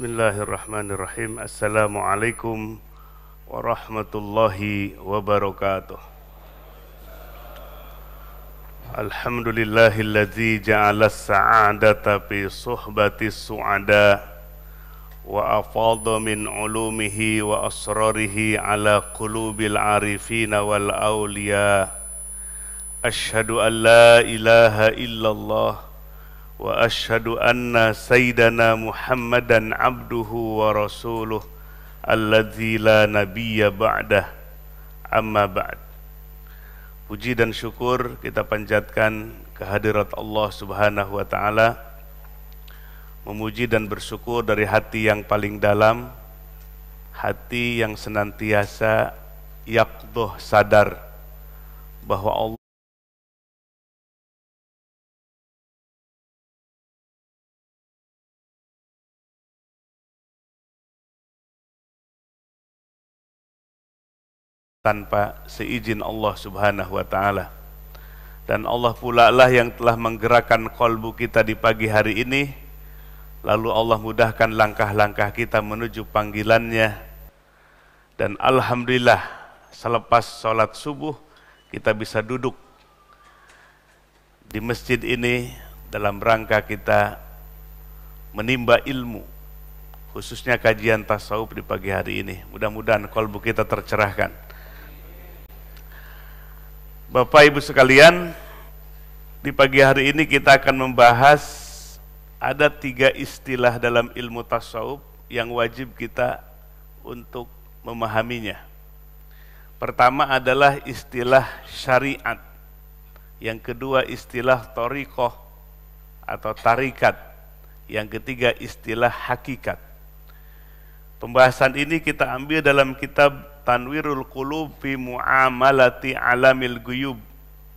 Bismillahirrahmanirrahim. Assalamualaikum warahmatullahi wabarakatuh. Alhamdulillahilladzi ja'ala as-sa'adata fi suhbati su'ada wa afadha min ulumihi wa asrarihi ala qulubil arifina wal awliya. Ashhadu an la ilaha illallah واشهد ان سيدنا محمدا عبده ورسوله الذي لا نبي بعده amma ba'd puji dan syukur kita panjatkan kehadirat Allah Subhanahu wa taala memuji dan bersyukur dari hati yang paling dalam hati yang senantiasa yakdoh sadar bahwa Allah tanpa seizin Allah Subhanahu wa taala. Dan Allah pula lah yang telah menggerakkan kolbu kita di pagi hari ini. Lalu Allah mudahkan langkah-langkah kita menuju panggilannya. Dan Alhamdulillah selepas sholat subuh kita bisa duduk di masjid ini dalam rangka kita menimba ilmu khususnya kajian tasawuf di pagi hari ini. Mudah-mudahan kolbu kita tercerahkan. Bapak Ibu sekalian, di pagi hari ini kita akan membahas ada tiga istilah dalam ilmu tasawuf yang wajib kita untuk memahaminya. Pertama adalah istilah syariat, yang kedua istilah torikoh atau tarikat, yang ketiga istilah hakikat. Pembahasan ini kita ambil dalam kitab Tanwirul Qulub fi Mu'amalati Alamil Guyub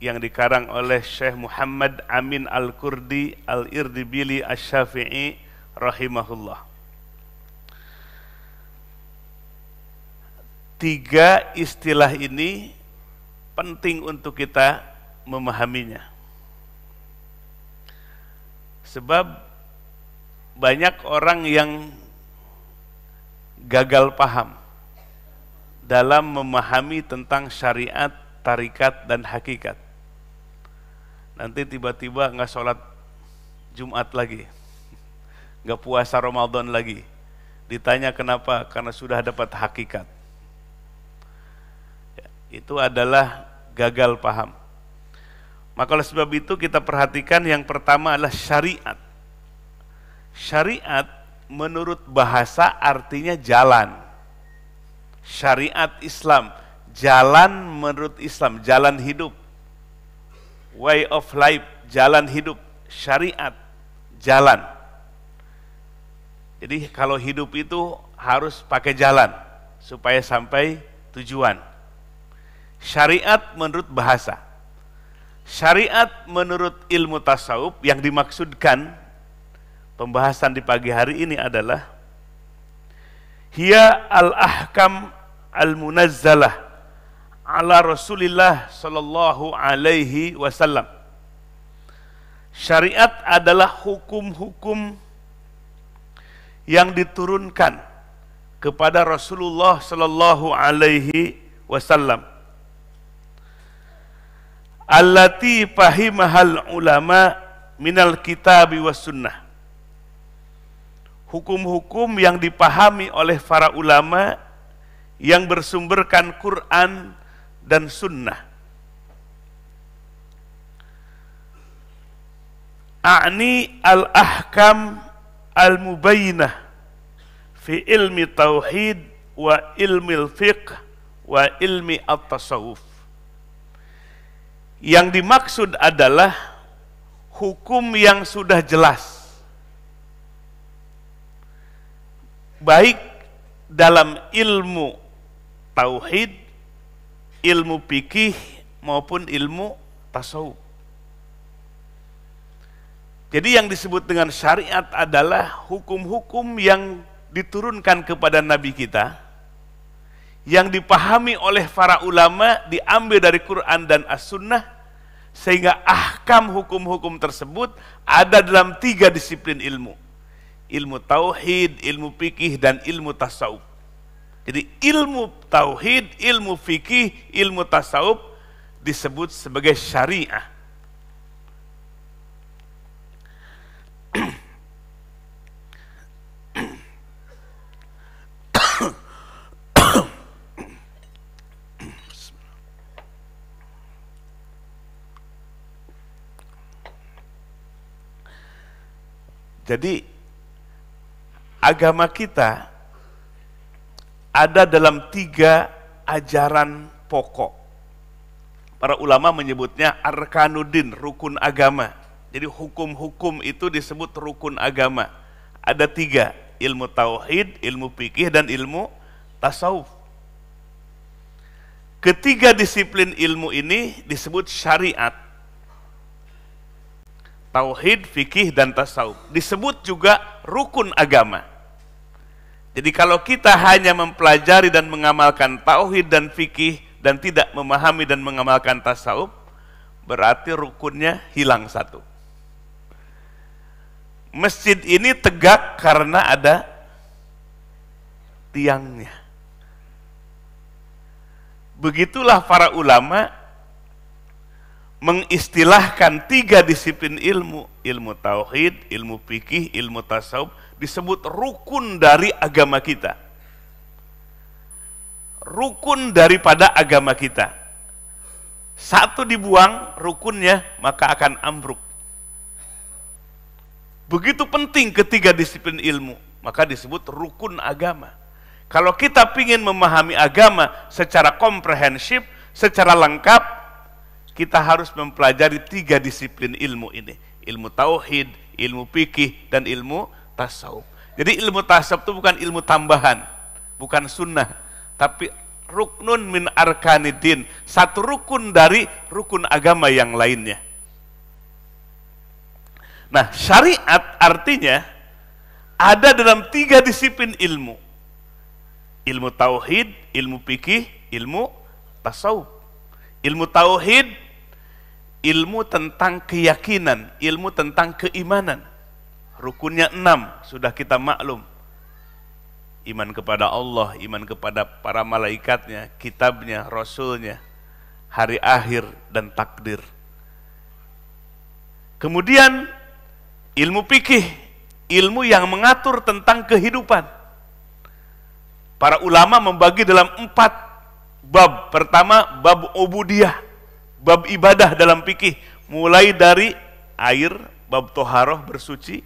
yang dikarang oleh Syekh Muhammad Amin Al-Kurdi Al-Irdibili Asy-Syafi'i rahimahullah. Tiga istilah ini penting untuk kita memahaminya. Sebab banyak orang yang gagal paham dalam memahami tentang syariat, tarikat, dan hakikat. Nanti tiba-tiba nggak sholat Jumat lagi, nggak puasa Ramadan lagi. Ditanya kenapa? Karena sudah dapat hakikat. Ya, itu adalah gagal paham. Maka oleh sebab itu kita perhatikan yang pertama adalah syariat. Syariat menurut bahasa artinya jalan syariat Islam, jalan menurut Islam, jalan hidup, way of life, jalan hidup, syariat, jalan. Jadi kalau hidup itu harus pakai jalan supaya sampai tujuan. Syariat menurut bahasa. Syariat menurut ilmu tasawuf yang dimaksudkan pembahasan di pagi hari ini adalah hiya al-ahkam al-munazzalah ala Rasulillah sallallahu alaihi wasallam. Syariat adalah hukum-hukum yang diturunkan kepada Rasulullah sallallahu alaihi wasallam. Allati fahimahal ulama minal kitabi was sunnah. Hukum-hukum yang dipahami oleh para ulama yang bersumberkan Quran dan Sunnah. A'ni al-ahkam al-mubayyinah fi ilmi tauhid wa ilmi al-fiqh wa ilmi at-tasawuf. Yang dimaksud adalah hukum yang sudah jelas. Baik dalam ilmu tauhid, ilmu fikih maupun ilmu tasawuf. Jadi yang disebut dengan syariat adalah hukum-hukum yang diturunkan kepada nabi kita yang dipahami oleh para ulama diambil dari Quran dan As-Sunnah sehingga ahkam hukum-hukum tersebut ada dalam tiga disiplin ilmu ilmu tauhid, ilmu fikih dan ilmu tasawuf jadi ilmu tauhid, ilmu fikih, ilmu tasawuf disebut sebagai syariah. Jadi agama kita ada dalam tiga ajaran pokok. Para ulama menyebutnya arkanudin, rukun agama. Jadi hukum-hukum itu disebut rukun agama. Ada tiga, ilmu tauhid, ilmu fikih, dan ilmu tasawuf. Ketiga disiplin ilmu ini disebut syariat. Tauhid, fikih, dan tasawuf. Disebut juga rukun agama jadi kalau kita hanya mempelajari dan mengamalkan tauhid dan fikih dan tidak memahami dan mengamalkan tasawuf, berarti rukunnya hilang satu. Masjid ini tegak karena ada tiangnya. Begitulah para ulama mengistilahkan tiga disiplin ilmu, ilmu tauhid, ilmu fikih, ilmu tasawuf disebut rukun dari agama kita. Rukun daripada agama kita. Satu dibuang rukunnya, maka akan ambruk. Begitu penting ketiga disiplin ilmu, maka disebut rukun agama. Kalau kita ingin memahami agama secara komprehensif, secara lengkap, kita harus mempelajari tiga disiplin ilmu ini. Ilmu tauhid, ilmu fikih, dan ilmu tasawuf. Jadi ilmu tasawuf itu bukan ilmu tambahan, bukan sunnah, tapi ruknun min arkanidin, satu rukun dari rukun agama yang lainnya. Nah, syariat artinya ada dalam tiga disiplin ilmu. Ilmu tauhid, ilmu pikih, ilmu tasawuf. Ilmu tauhid ilmu tentang keyakinan, ilmu tentang keimanan rukunnya enam sudah kita maklum iman kepada Allah iman kepada para malaikatnya kitabnya rasulnya hari akhir dan takdir kemudian ilmu pikih ilmu yang mengatur tentang kehidupan para ulama membagi dalam empat bab pertama bab ubudiyah, bab ibadah dalam pikih mulai dari air bab toharoh bersuci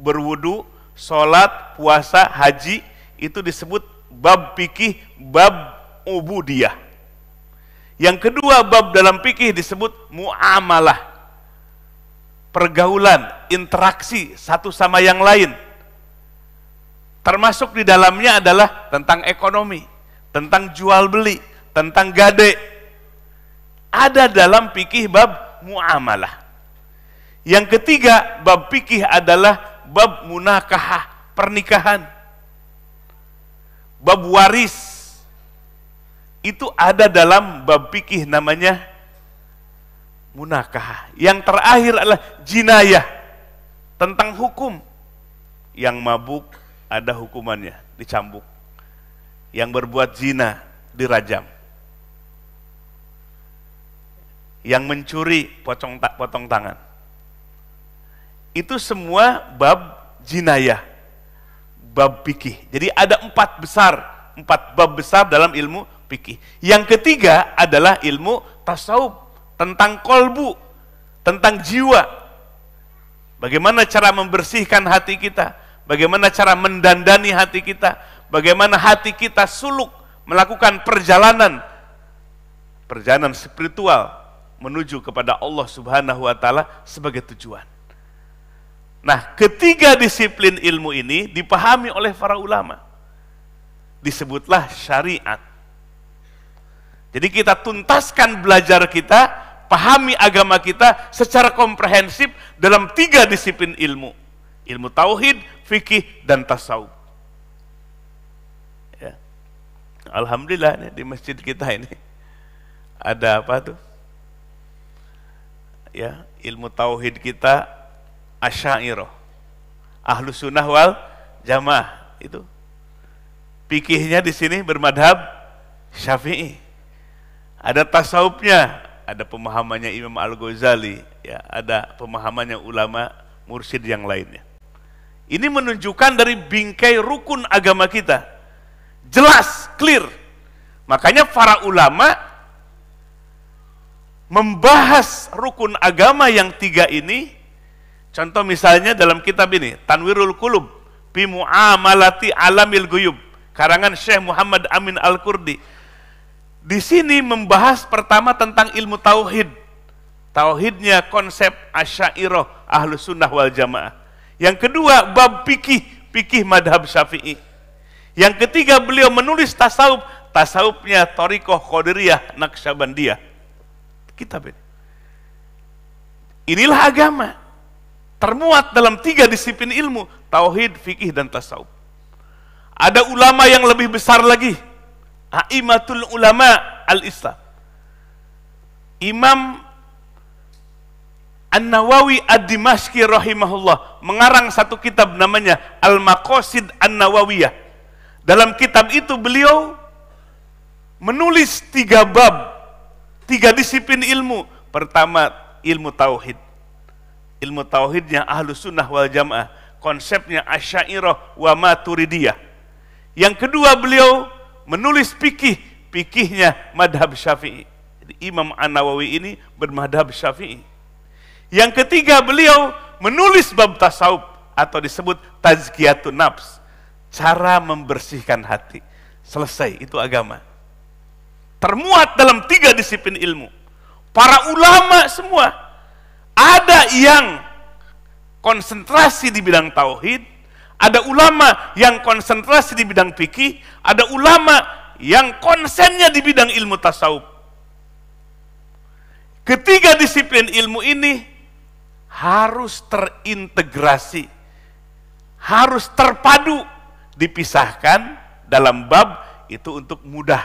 berwudu, sholat, puasa, haji itu disebut bab fikih, bab ubudiyah. Yang kedua bab dalam fikih disebut muamalah. Pergaulan, interaksi satu sama yang lain. Termasuk di dalamnya adalah tentang ekonomi, tentang jual beli, tentang gade. Ada dalam fikih bab muamalah. Yang ketiga, bab fikih adalah bab munakahah, pernikahan. Bab waris. Itu ada dalam bab fikih namanya munakahah. Yang terakhir adalah jinayah tentang hukum. Yang mabuk ada hukumannya, dicambuk. Yang berbuat zina dirajam. Yang mencuri potong, potong tangan itu semua bab jinayah, bab pikih. Jadi ada empat besar, empat bab besar dalam ilmu pikih. Yang ketiga adalah ilmu tasawuf, tentang kolbu, tentang jiwa. Bagaimana cara membersihkan hati kita, bagaimana cara mendandani hati kita, bagaimana hati kita suluk melakukan perjalanan perjalanan spiritual menuju kepada Allah Subhanahu wa taala sebagai tujuan. Nah, ketiga disiplin ilmu ini dipahami oleh para ulama. Disebutlah syariat. Jadi kita tuntaskan belajar kita, pahami agama kita secara komprehensif dalam tiga disiplin ilmu. Ilmu tauhid, fikih, dan tasawuf. Ya. Alhamdulillah nih, di masjid kita ini ada apa tuh? Ya, ilmu tauhid kita asyairah ahlu sunnah wal jamaah itu pikihnya di sini bermadhab syafi'i ada tasawufnya ada pemahamannya Imam Al Ghazali ya ada pemahamannya ulama mursyid yang lainnya ini menunjukkan dari bingkai rukun agama kita jelas clear makanya para ulama membahas rukun agama yang tiga ini Contoh misalnya dalam kitab ini, Tanwirul Kulub, bi Mu'amalati Alamil Guyub, karangan Syekh Muhammad Amin Al-Kurdi. Di sini membahas pertama tentang ilmu tauhid. Tauhidnya konsep Asyairah Ahlu Sunnah wal Jamaah. Yang kedua bab Pikih Pikih madhab Syafi'i. Yang ketiga beliau menulis tasawuf, tasawufnya Torikoh Qadiriyah Naqsyabandiyah. Kitab ini. Inilah agama termuat dalam tiga disiplin ilmu, tauhid, fikih, dan tasawuf. Ada ulama yang lebih besar lagi, Aimatul Ulama Al-Islam. Imam An-Nawawi ad Dimashki rahimahullah mengarang satu kitab namanya Al-Maqasid An-Nawawiyah. Dalam kitab itu beliau menulis tiga bab, tiga disiplin ilmu. Pertama, ilmu tauhid ilmu tauhidnya ahlu sunnah wal jamaah konsepnya asyairah wa maturidiyah yang kedua beliau menulis pikih pikihnya madhab syafi'i Jadi, Imam An-Nawawi ini bermadhab syafi'i yang ketiga beliau menulis bab tasawuf atau disebut tazkiyatun nafs cara membersihkan hati selesai itu agama termuat dalam tiga disiplin ilmu para ulama semua ada yang konsentrasi di bidang tauhid, ada ulama yang konsentrasi di bidang fikih, ada ulama yang konsennya di bidang ilmu tasawuf. Ketiga disiplin ilmu ini harus terintegrasi, harus terpadu, dipisahkan dalam bab itu untuk mudah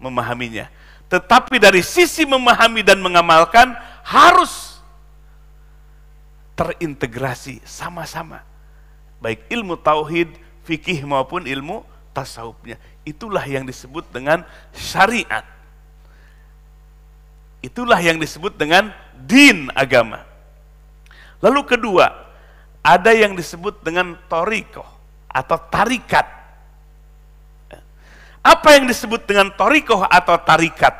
memahaminya. Tetapi dari sisi memahami dan mengamalkan harus terintegrasi sama-sama. Baik ilmu tauhid, fikih maupun ilmu tasawufnya. Itulah yang disebut dengan syariat. Itulah yang disebut dengan din agama. Lalu kedua, ada yang disebut dengan toriko atau tarikat. Apa yang disebut dengan toriko atau tarikat?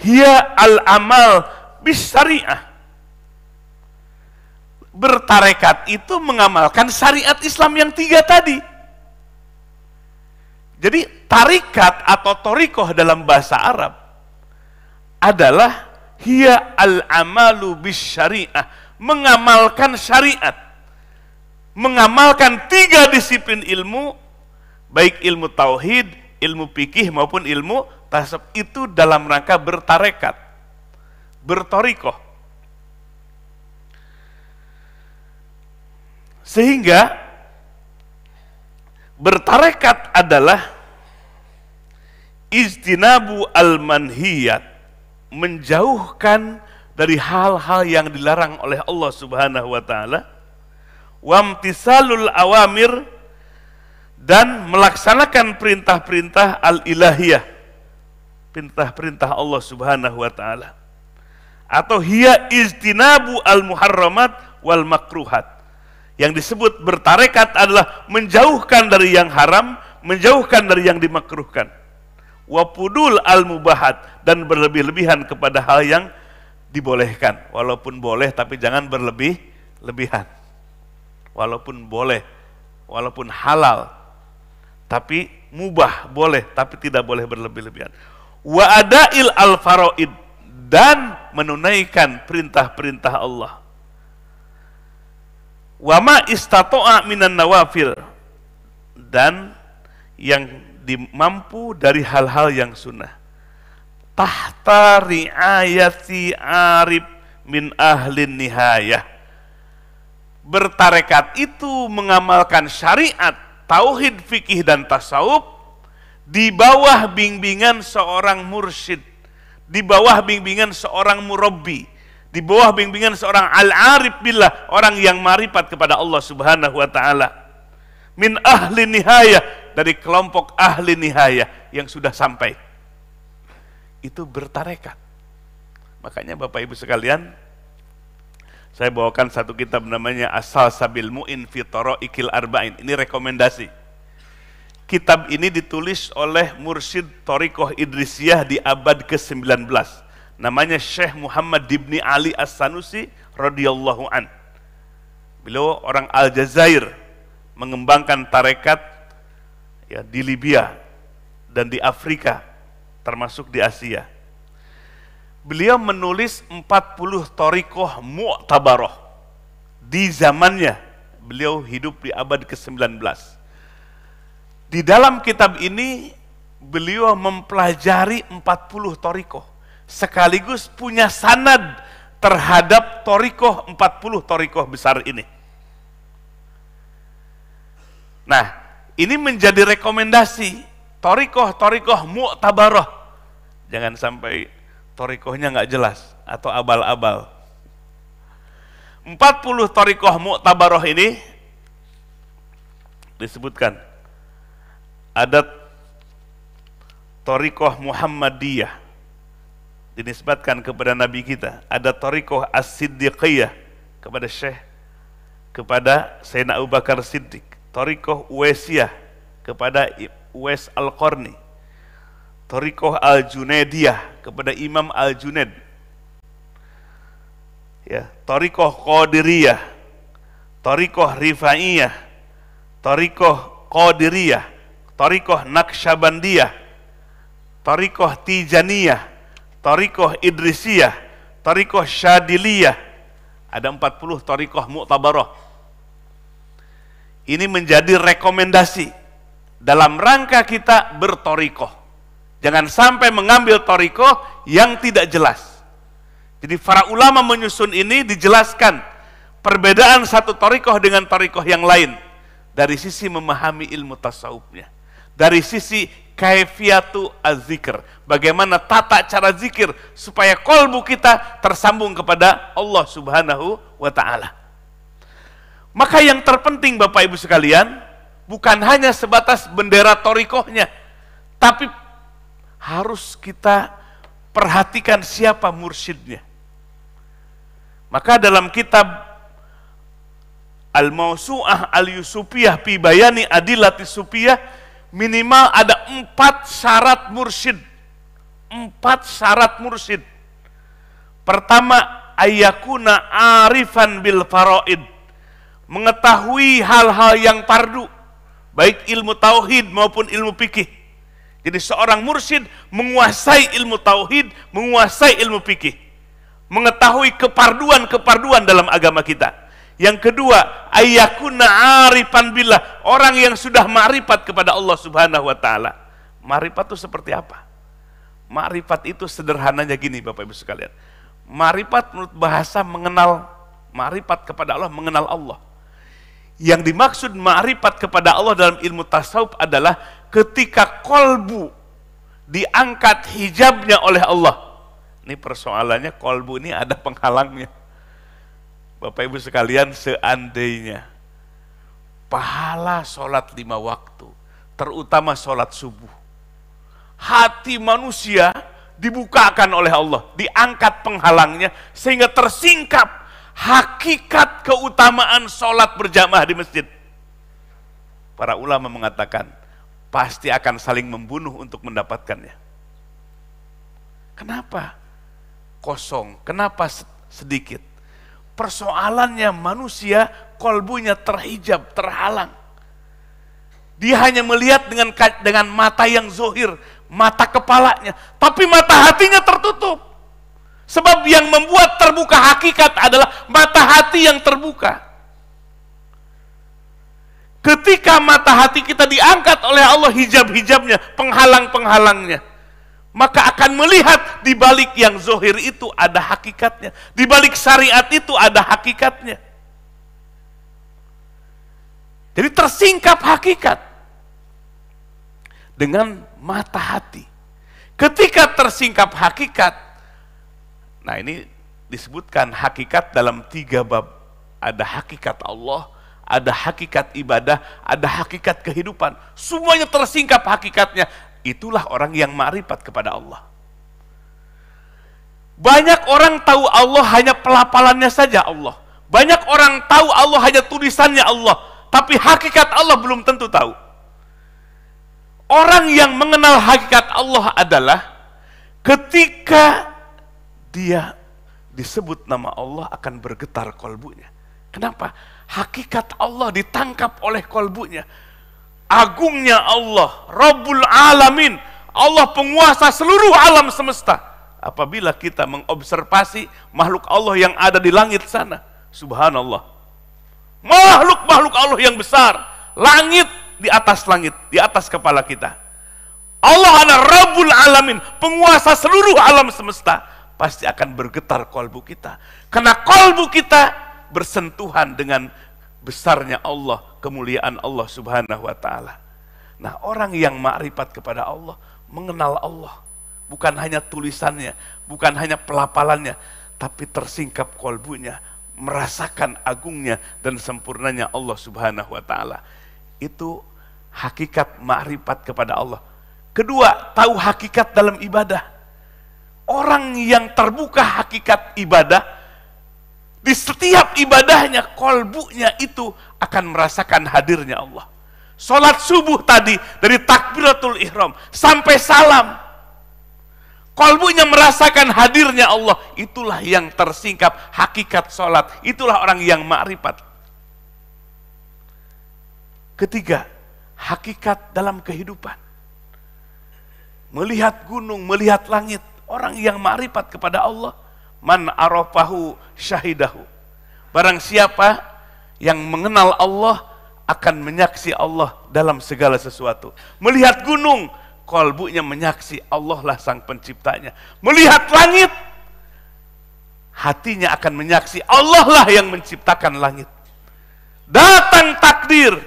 Hia al-amal bis syariah bertarekat itu mengamalkan syariat Islam yang tiga tadi. Jadi tarikat atau torikoh dalam bahasa Arab adalah hia al-amalu bis syariah, mengamalkan syariat. Mengamalkan tiga disiplin ilmu, baik ilmu tauhid, ilmu pikih maupun ilmu tasawuf itu dalam rangka bertarekat, bertorikoh. Sehingga bertarekat adalah istinabu al-manhiyat, menjauhkan dari hal-hal yang dilarang oleh Allah Subhanahu wa taala, wamtisalul awamir dan melaksanakan perintah-perintah al-ilahiyah, perintah-perintah Allah Subhanahu wa taala. Atau hiya istinabu al-muharramat wal makruhat yang disebut bertarekat adalah menjauhkan dari yang haram, menjauhkan dari yang dimakruhkan. Wapudul al-mubahat dan berlebih-lebihan kepada hal yang dibolehkan. Walaupun boleh tapi jangan berlebih-lebihan. Walaupun boleh, walaupun halal, tapi mubah boleh tapi tidak boleh berlebih-lebihan. Wa adail al-faraid dan menunaikan perintah-perintah Allah wama istatoa minan nawafil dan yang dimampu dari hal-hal yang sunnah tahta riayati arif min ahlin nihayah bertarekat itu mengamalkan syariat tauhid fikih dan tasawuf di bawah bimbingan seorang mursyid di bawah bimbingan seorang murabbi di bawah bimbingan seorang al-arif billah, orang yang marifat kepada Allah Subhanahu wa taala. Min ahli nihaya dari kelompok ahli nihaya yang sudah sampai. Itu bertarekat. Makanya Bapak Ibu sekalian, saya bawakan satu kitab namanya Asal Sabil Mu'in Fitoro Ikil Arba'in. Ini rekomendasi. Kitab ini ditulis oleh mursid Torikoh Idrisiyah di abad ke-19 namanya Syekh Muhammad Ibni Ali As-Sanusi radhiyallahu an. Beliau orang Aljazair mengembangkan tarekat ya, di Libya dan di Afrika termasuk di Asia. Beliau menulis 40 torikoh mu'tabaroh di zamannya. Beliau hidup di abad ke-19. Di dalam kitab ini beliau mempelajari 40 torikoh sekaligus punya sanad terhadap torikoh 40 torikoh besar ini. Nah, ini menjadi rekomendasi torikoh-torikoh mu'tabaroh. Jangan sampai torikohnya nggak jelas atau abal-abal. 40 torikoh mu'tabaroh ini disebutkan adat torikoh Muhammadiyah dinisbatkan kepada Nabi kita. Ada Tariqah As-Siddiqiyah kepada Syekh, kepada Sayyidina Abu Bakar Siddiq. Tariqah Uwesiyah kepada Uwes Al-Qarni. Torikoh Al-Junaidiyah kepada Imam Al-Junaid. Ya, Tariqah Qadiriyah, Tariqah Rifaiyah, Torikoh Qadiriyah, Tariqah Naqsyabandiyah, Torikoh Tijaniyah, Torikoh Idrisiyah, Torikoh Syadiliyah, ada 40 Tarikoh Mu'tabaroh. Ini menjadi rekomendasi dalam rangka kita bertorikoh. Jangan sampai mengambil torikoh yang tidak jelas. Jadi para ulama menyusun ini dijelaskan perbedaan satu torikoh dengan torikoh yang lain dari sisi memahami ilmu tasawufnya, dari sisi kaifiatu azikir. Bagaimana tata cara zikir supaya kolbu kita tersambung kepada Allah Subhanahu wa taala. Maka yang terpenting Bapak Ibu sekalian, bukan hanya sebatas bendera torikohnya, tapi harus kita perhatikan siapa mursyidnya. Maka dalam kitab Al-Mausu'ah Al-Yusufiyah Pi Adilati Sufiyah minimal ada empat syarat mursyid. Empat syarat mursyid. Pertama, ayakuna arifan bil faraid. Mengetahui hal-hal yang pardu, baik ilmu tauhid maupun ilmu fikih. Jadi seorang mursyid menguasai ilmu tauhid, menguasai ilmu fikih. Mengetahui keparduan-keparduan dalam agama kita yang kedua, ayyakuna arifan billah, orang yang sudah marifat kepada Allah Subhanahu wa taala. Marifat itu seperti apa? Marifat itu sederhananya gini Bapak Ibu sekalian. Marifat menurut bahasa mengenal marifat kepada Allah, mengenal Allah. Yang dimaksud marifat kepada Allah dalam ilmu tasawuf adalah ketika kolbu diangkat hijabnya oleh Allah. Ini persoalannya kolbu ini ada penghalangnya Bapak Ibu sekalian, seandainya pahala sholat lima waktu, terutama sholat subuh, hati manusia dibukakan oleh Allah, diangkat penghalangnya, sehingga tersingkap hakikat keutamaan sholat berjamaah di masjid. Para ulama mengatakan, pasti akan saling membunuh untuk mendapatkannya. Kenapa kosong? Kenapa sedikit? Persoalannya manusia kolbunya terhijab, terhalang. Dia hanya melihat dengan dengan mata yang zohir, mata kepalanya, tapi mata hatinya tertutup. Sebab yang membuat terbuka hakikat adalah mata hati yang terbuka. Ketika mata hati kita diangkat oleh Allah hijab-hijabnya, penghalang-penghalangnya maka akan melihat di balik yang zohir itu ada hakikatnya, di balik syariat itu ada hakikatnya. Jadi tersingkap hakikat dengan mata hati. Ketika tersingkap hakikat, nah ini disebutkan hakikat dalam tiga bab. Ada hakikat Allah, ada hakikat ibadah, ada hakikat kehidupan. Semuanya tersingkap hakikatnya Itulah orang yang ma'rifat kepada Allah. Banyak orang tahu Allah hanya pelapalannya saja Allah. Banyak orang tahu Allah hanya tulisannya Allah, tapi hakikat Allah belum tentu tahu. Orang yang mengenal hakikat Allah adalah ketika dia disebut nama Allah akan bergetar kolbunya. Kenapa? Hakikat Allah ditangkap oleh kolbunya agungnya Allah, Rabbul Alamin, Allah penguasa seluruh alam semesta. Apabila kita mengobservasi makhluk Allah yang ada di langit sana, subhanallah. Makhluk-makhluk Allah yang besar, langit di atas langit, di atas kepala kita. Allah adalah Rabbul Alamin, penguasa seluruh alam semesta. Pasti akan bergetar kolbu kita. Karena kolbu kita bersentuhan dengan besarnya Allah, kemuliaan Allah Subhanahu wa taala. Nah, orang yang ma'rifat kepada Allah, mengenal Allah, bukan hanya tulisannya, bukan hanya pelapalannya, tapi tersingkap kolbunya, merasakan agungnya dan sempurnanya Allah Subhanahu wa taala. Itu hakikat ma'rifat kepada Allah. Kedua, tahu hakikat dalam ibadah. Orang yang terbuka hakikat ibadah, di setiap ibadahnya, kolbunya itu akan merasakan hadirnya Allah. Sholat subuh tadi, dari takbiratul ihram sampai salam, Kolbunya merasakan hadirnya Allah, itulah yang tersingkap hakikat sholat, itulah orang yang ma'rifat. Ketiga, hakikat dalam kehidupan. Melihat gunung, melihat langit, orang yang ma'rifat kepada Allah Man arafahu syahidahu. Barang siapa yang mengenal Allah akan menyaksi Allah dalam segala sesuatu. Melihat gunung, kolbunya menyaksi Allah lah sang penciptanya. Melihat langit, hatinya akan menyaksi Allah lah yang menciptakan langit. Datang takdir,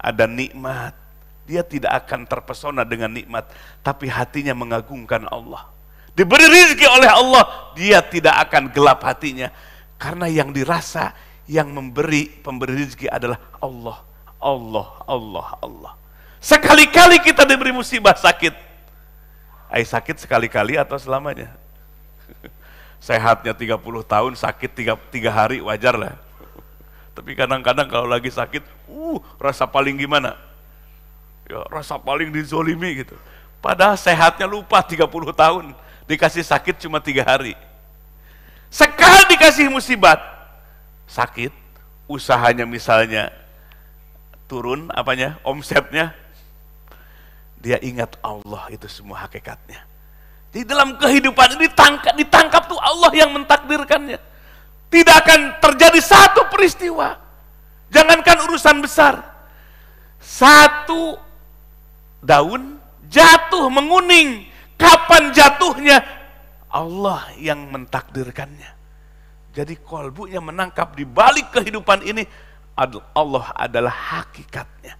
ada nikmat. Dia tidak akan terpesona dengan nikmat, tapi hatinya mengagungkan Allah diberi rezeki oleh Allah, dia tidak akan gelap hatinya. Karena yang dirasa, yang memberi pemberi rezeki adalah Allah. Allah, Allah, Allah. Sekali-kali kita diberi musibah sakit. Ay, eh, sakit sekali-kali atau selamanya? Sehatnya 30 tahun, sakit 3, 3 hari, wajar lah. Tapi kadang-kadang kalau lagi sakit, uh, rasa paling gimana? Ya, rasa paling dizolimi gitu. Padahal sehatnya lupa 30 tahun dikasih sakit cuma tiga hari. Sekali dikasih musibah sakit, usahanya misalnya turun, apanya, omsetnya, dia ingat Allah itu semua hakikatnya. Di dalam kehidupan ditangkap, ditangkap tuh Allah yang mentakdirkannya. Tidak akan terjadi satu peristiwa. Jangankan urusan besar. Satu daun jatuh menguning Kapan jatuhnya? Allah yang mentakdirkannya. Jadi yang menangkap di balik kehidupan ini Allah adalah hakikatnya.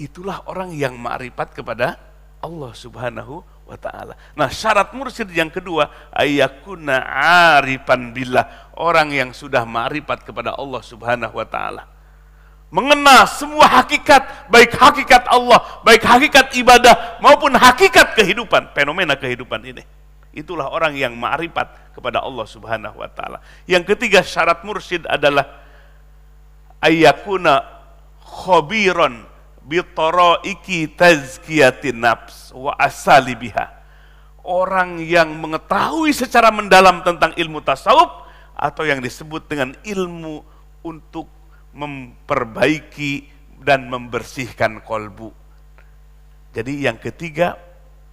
Itulah orang yang ma'rifat kepada Allah Subhanahu wa taala. Nah, syarat mursyid yang kedua ayakuna arifan billah, orang yang sudah ma'rifat kepada Allah Subhanahu wa taala mengena semua hakikat, baik hakikat Allah, baik hakikat ibadah, maupun hakikat kehidupan, fenomena kehidupan ini. Itulah orang yang ma'rifat kepada Allah subhanahu wa ta'ala. Yang ketiga syarat mursyid adalah ayakuna khobiron iki tazkiyati nafs wa asali biha. Orang yang mengetahui secara mendalam tentang ilmu tasawuf atau yang disebut dengan ilmu untuk memperbaiki dan membersihkan kolbu. Jadi yang ketiga,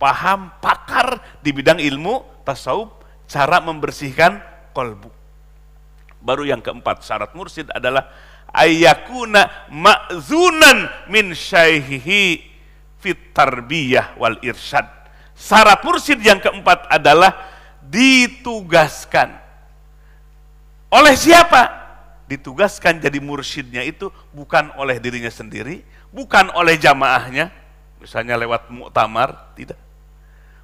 paham pakar di bidang ilmu tasawuf cara membersihkan kolbu. Baru yang keempat, syarat mursid adalah ayakuna ma'zunan min syaihihi fit tarbiyah wal irsyad. Syarat mursid yang keempat adalah ditugaskan. Oleh siapa? ditugaskan jadi mursyidnya itu bukan oleh dirinya sendiri, bukan oleh jamaahnya, misalnya lewat muktamar, tidak.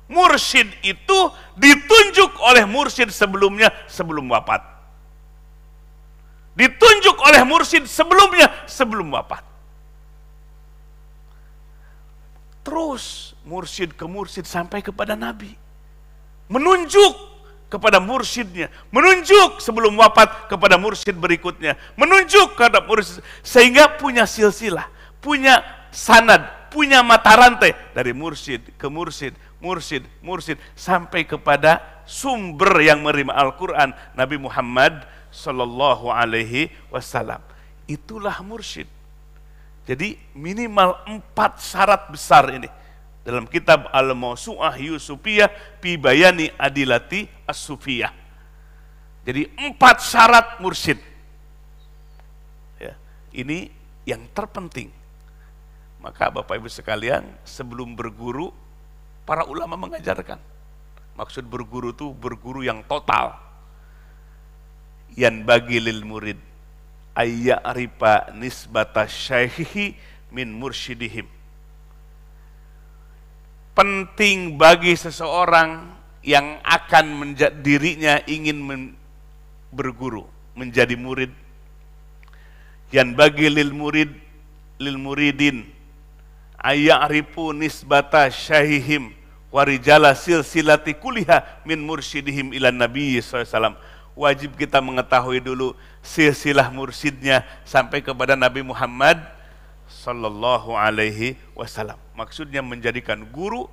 Mursyid itu ditunjuk oleh mursyid sebelumnya sebelum wafat. Ditunjuk oleh mursyid sebelumnya sebelum wafat. Terus mursyid ke mursyid sampai kepada Nabi. Menunjuk kepada mursyidnya, menunjuk sebelum wafat kepada mursyid berikutnya, menunjuk kepada mursyid sehingga punya silsilah, punya sanad, punya mata rantai dari mursyid ke mursyid, mursyid, mursyid sampai kepada sumber yang menerima Al-Qur'an Nabi Muhammad sallallahu alaihi wasallam. Itulah mursyid. Jadi minimal empat syarat besar ini dalam kitab Al-Mausu'ah Yusufiyah Pibayani Adilati As-Sufiyah. Jadi empat syarat mursyid. Ya, ini yang terpenting. Maka Bapak Ibu sekalian, sebelum berguru, para ulama mengajarkan. Maksud berguru itu berguru yang total. Yang bagi lil murid, ayya arifa nisbata syaihihi min mursyidihim penting bagi seseorang yang akan menjadi dirinya ingin men, berguru, menjadi murid. Yang bagi lil murid lil muridin ripu nisbata syahihim warijala silsilati kuliha min mursidihim ilan nabi SAW. Wajib kita mengetahui dulu silsilah mursidnya sampai kepada Nabi Muhammad Sallallahu Alaihi Wasallam. Maksudnya menjadikan guru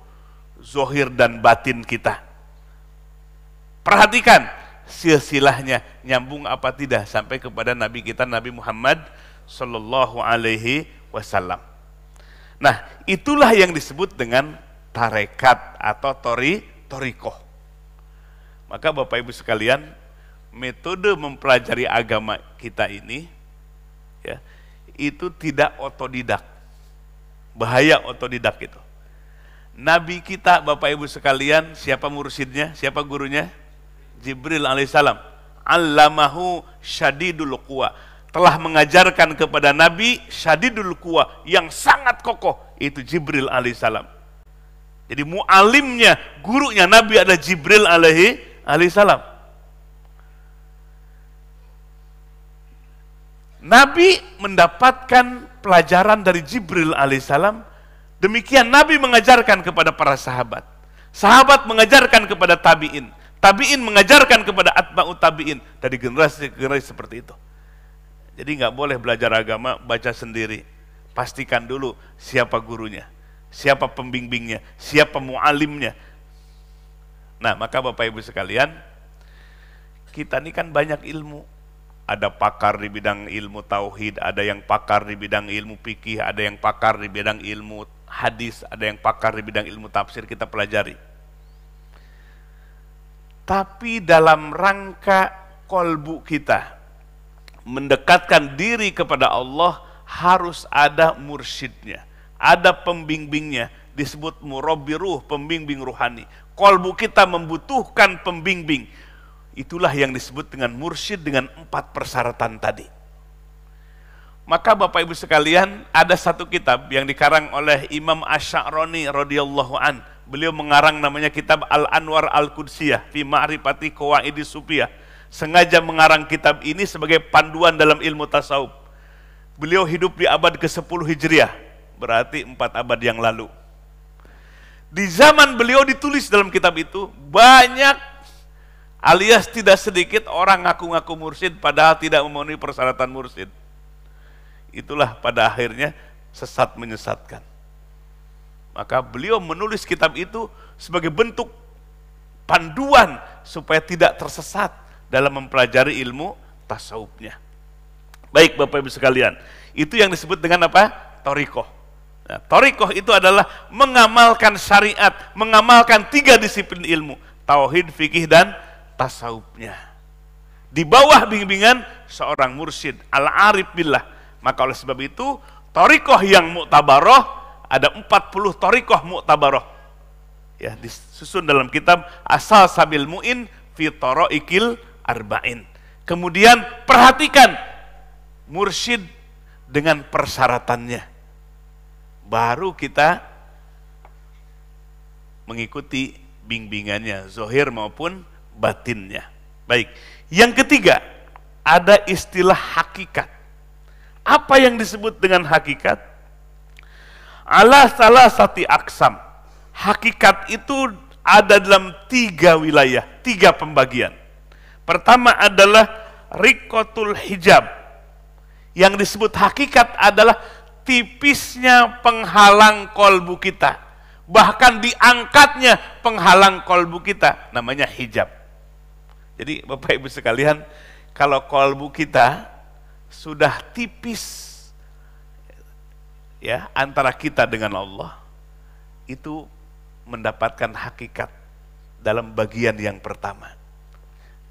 zohir dan batin kita. Perhatikan silsilahnya nyambung apa tidak sampai kepada Nabi kita Nabi Muhammad Sallallahu Alaihi Wasallam. Nah itulah yang disebut dengan tarekat atau tori toriko Maka Bapak Ibu sekalian, metode mempelajari agama kita ini ya itu tidak otodidak. Bahaya otodidak itu. Nabi kita Bapak Ibu sekalian, siapa mursidnya? Siapa gurunya? Jibril alaihissalam. Allamahu syadidul kuwa. Telah mengajarkan kepada Nabi syadidul kuwa yang sangat kokoh. Itu Jibril alaihissalam. Jadi mualimnya, gurunya Nabi adalah Jibril alaihi alaihissalam. Nabi mendapatkan pelajaran dari Jibril alaihissalam. Demikian Nabi mengajarkan kepada para sahabat. Sahabat mengajarkan kepada tabi'in. Tabi'in mengajarkan kepada atba'u tabi'in. Dari generasi ke generasi seperti itu. Jadi nggak boleh belajar agama, baca sendiri. Pastikan dulu siapa gurunya, siapa pembimbingnya, siapa mu'alimnya. Nah, maka Bapak Ibu sekalian, kita ini kan banyak ilmu, ada pakar di bidang ilmu tauhid, ada yang pakar di bidang ilmu fikih, ada yang pakar di bidang ilmu hadis, ada yang pakar di bidang ilmu tafsir kita pelajari. Tapi dalam rangka kolbu kita mendekatkan diri kepada Allah harus ada mursyidnya, ada pembimbingnya, disebut murabi ruh, pembimbing ruhani. Kolbu kita membutuhkan pembimbing, Itulah yang disebut dengan mursyid dengan empat persyaratan tadi. Maka Bapak Ibu sekalian, ada satu kitab yang dikarang oleh Imam Asy'arani radhiyallahu an. Beliau mengarang namanya kitab Al-Anwar Al-Qudsiyah fi Ma'rifati Qawaidi Sufiyah. Sengaja mengarang kitab ini sebagai panduan dalam ilmu tasawuf. Beliau hidup di abad ke-10 Hijriah, berarti empat abad yang lalu. Di zaman beliau ditulis dalam kitab itu banyak Alias tidak sedikit orang ngaku-ngaku mursid padahal tidak memenuhi persyaratan mursid. Itulah pada akhirnya sesat menyesatkan. Maka beliau menulis kitab itu sebagai bentuk panduan supaya tidak tersesat dalam mempelajari ilmu tasawufnya. Baik Bapak Ibu sekalian, itu yang disebut dengan apa? Torikoh. Nah, torikoh itu adalah mengamalkan syariat, mengamalkan tiga disiplin ilmu, tauhid, fikih, dan tasawufnya. Di bawah bimbingan seorang mursyid, al-arif billah. Maka oleh sebab itu, torikoh yang muktabaroh, ada 40 torikoh muktabaroh. Ya, disusun dalam kitab Asal Sabil Mu'in Fitoro ikil arba'in. Kemudian perhatikan mursyid dengan persyaratannya. Baru kita mengikuti bimbingannya, zohir maupun batinnya. Baik. Yang ketiga, ada istilah hakikat. Apa yang disebut dengan hakikat? Ala salah sati aksam. Hakikat itu ada dalam tiga wilayah, tiga pembagian. Pertama adalah rikotul hijab. Yang disebut hakikat adalah tipisnya penghalang kolbu kita. Bahkan diangkatnya penghalang kolbu kita. Namanya hijab jadi Bapak Ibu sekalian, kalau kolbu kita sudah tipis ya antara kita dengan Allah itu mendapatkan hakikat dalam bagian yang pertama.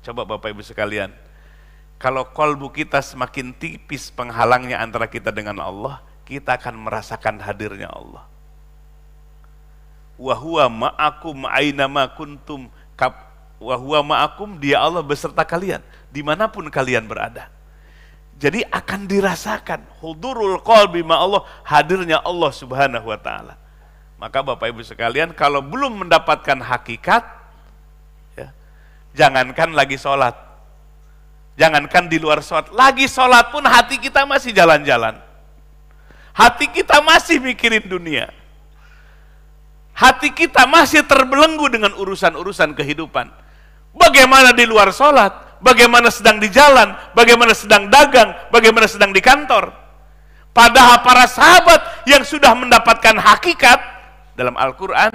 Coba Bapak Ibu sekalian, kalau kolbu kita semakin tipis penghalangnya antara kita dengan Allah, kita akan merasakan hadirnya Allah. Wahuwa ma'akum ainama kuntum kap. Wahua ma'akum, dia Allah beserta kalian, dimanapun kalian berada. Jadi akan dirasakan, hudurul qalbi Allah hadirnya Allah subhanahu wa ta'ala. Maka Bapak Ibu sekalian, kalau belum mendapatkan hakikat, ya, jangankan lagi sholat. Jangankan di luar sholat, lagi sholat pun hati kita masih jalan-jalan. Hati kita masih mikirin dunia hati kita masih terbelenggu dengan urusan-urusan kehidupan. Bagaimana di luar sholat? Bagaimana sedang di jalan? Bagaimana sedang dagang? Bagaimana sedang di kantor? Padahal para sahabat yang sudah mendapatkan hakikat dalam Al-Quran,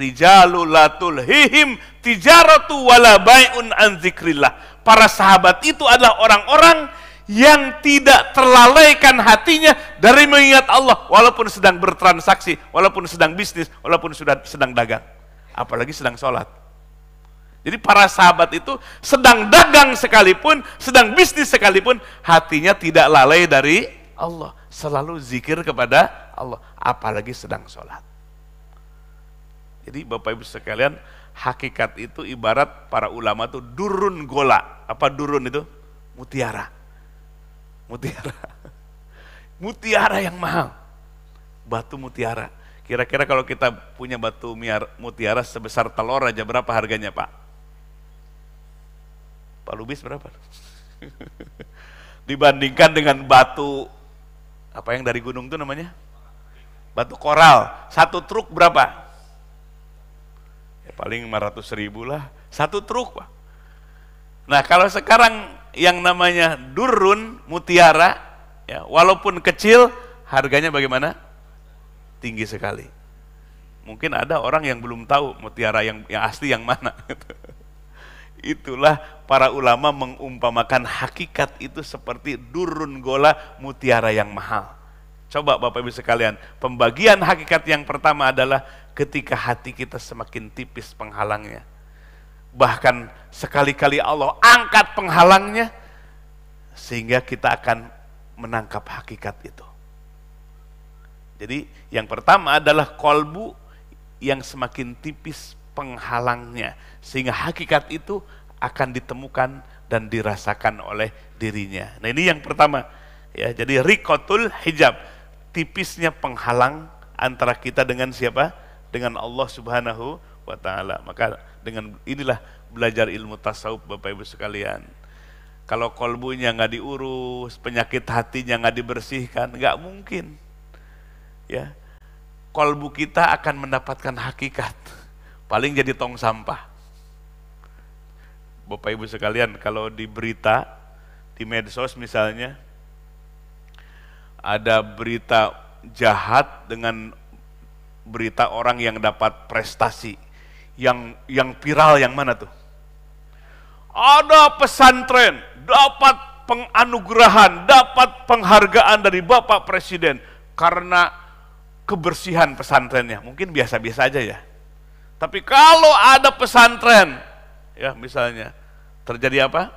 latul hihim tijaratu wala bai'un an zikrillah. Para sahabat itu adalah orang-orang yang tidak terlalaikan hatinya dari mengingat Allah walaupun sedang bertransaksi, walaupun sedang bisnis, walaupun sudah sedang dagang, apalagi sedang sholat. Jadi para sahabat itu sedang dagang sekalipun, sedang bisnis sekalipun, hatinya tidak lalai dari Allah. Selalu zikir kepada Allah, apalagi sedang sholat. Jadi Bapak Ibu sekalian, hakikat itu ibarat para ulama itu durun gola. Apa durun itu? Mutiara. Mutiara. Mutiara yang mahal. Batu mutiara. Kira-kira kalau kita punya batu mutiara sebesar telur aja berapa harganya Pak? Pak Lubis berapa? Dibandingkan dengan batu apa yang dari gunung itu namanya? Batu koral. Satu truk berapa? Ya, paling 500 ribu lah. Satu truk, Pak. Nah, kalau sekarang yang namanya durun, mutiara, ya, walaupun kecil, harganya bagaimana? Tinggi sekali. Mungkin ada orang yang belum tahu mutiara yang, yang asli yang mana. Gitu. Itulah para ulama mengumpamakan hakikat itu seperti durun gola mutiara yang mahal. Coba Bapak Ibu sekalian, pembagian hakikat yang pertama adalah ketika hati kita semakin tipis penghalangnya. Bahkan sekali-kali Allah angkat penghalangnya sehingga kita akan menangkap hakikat itu. Jadi yang pertama adalah kolbu yang semakin tipis penghalangnya sehingga hakikat itu akan ditemukan dan dirasakan oleh dirinya. Nah, ini yang pertama. Ya, jadi rikotul hijab, tipisnya penghalang antara kita dengan siapa? Dengan Allah Subhanahu wa taala. Maka dengan inilah belajar ilmu tasawuf Bapak Ibu sekalian. Kalau kolbunya nggak diurus, penyakit hatinya nggak dibersihkan, nggak mungkin. Ya, kolbu kita akan mendapatkan hakikat paling jadi tong sampah. Bapak Ibu sekalian, kalau di berita, di medsos misalnya, ada berita jahat dengan berita orang yang dapat prestasi. Yang yang viral yang mana tuh? Ada pesantren dapat penganugerahan, dapat penghargaan dari Bapak Presiden karena kebersihan pesantrennya. Mungkin biasa-biasa aja ya tapi kalau ada pesantren, ya misalnya, terjadi apa?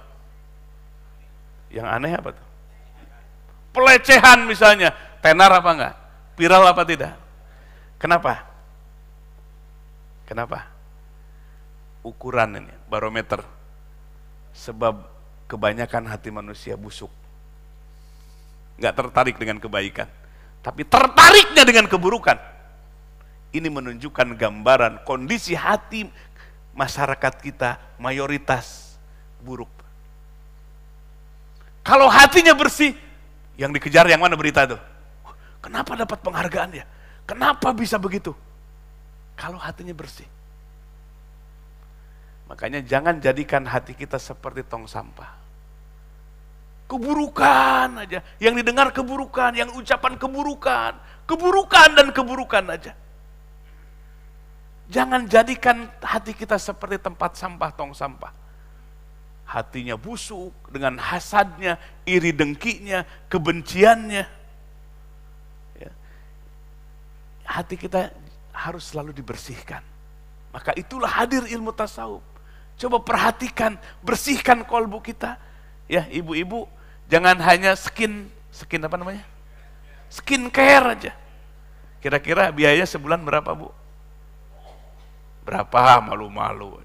Yang aneh apa tuh? Pelecehan misalnya, tenar apa enggak? Viral apa tidak? Kenapa? Kenapa? Ukuran ini, barometer. Sebab kebanyakan hati manusia busuk. Enggak tertarik dengan kebaikan. Tapi tertariknya dengan keburukan ini menunjukkan gambaran kondisi hati masyarakat kita mayoritas buruk. Kalau hatinya bersih, yang dikejar yang mana berita itu? Kenapa dapat penghargaan ya? Kenapa bisa begitu? Kalau hatinya bersih. Makanya jangan jadikan hati kita seperti tong sampah. Keburukan aja, yang didengar keburukan, yang ucapan keburukan, keburukan dan keburukan aja. Jangan jadikan hati kita seperti tempat sampah tong sampah. Hatinya busuk dengan hasadnya, iri dengkinya, kebenciannya. Ya. Hati kita harus selalu dibersihkan. Maka itulah hadir ilmu tasawuf. Coba perhatikan, bersihkan kolbu kita. Ya, ibu-ibu, jangan hanya skin, skin apa namanya? Skin care aja. Kira-kira biayanya sebulan berapa, Bu? Berapa malu-malu.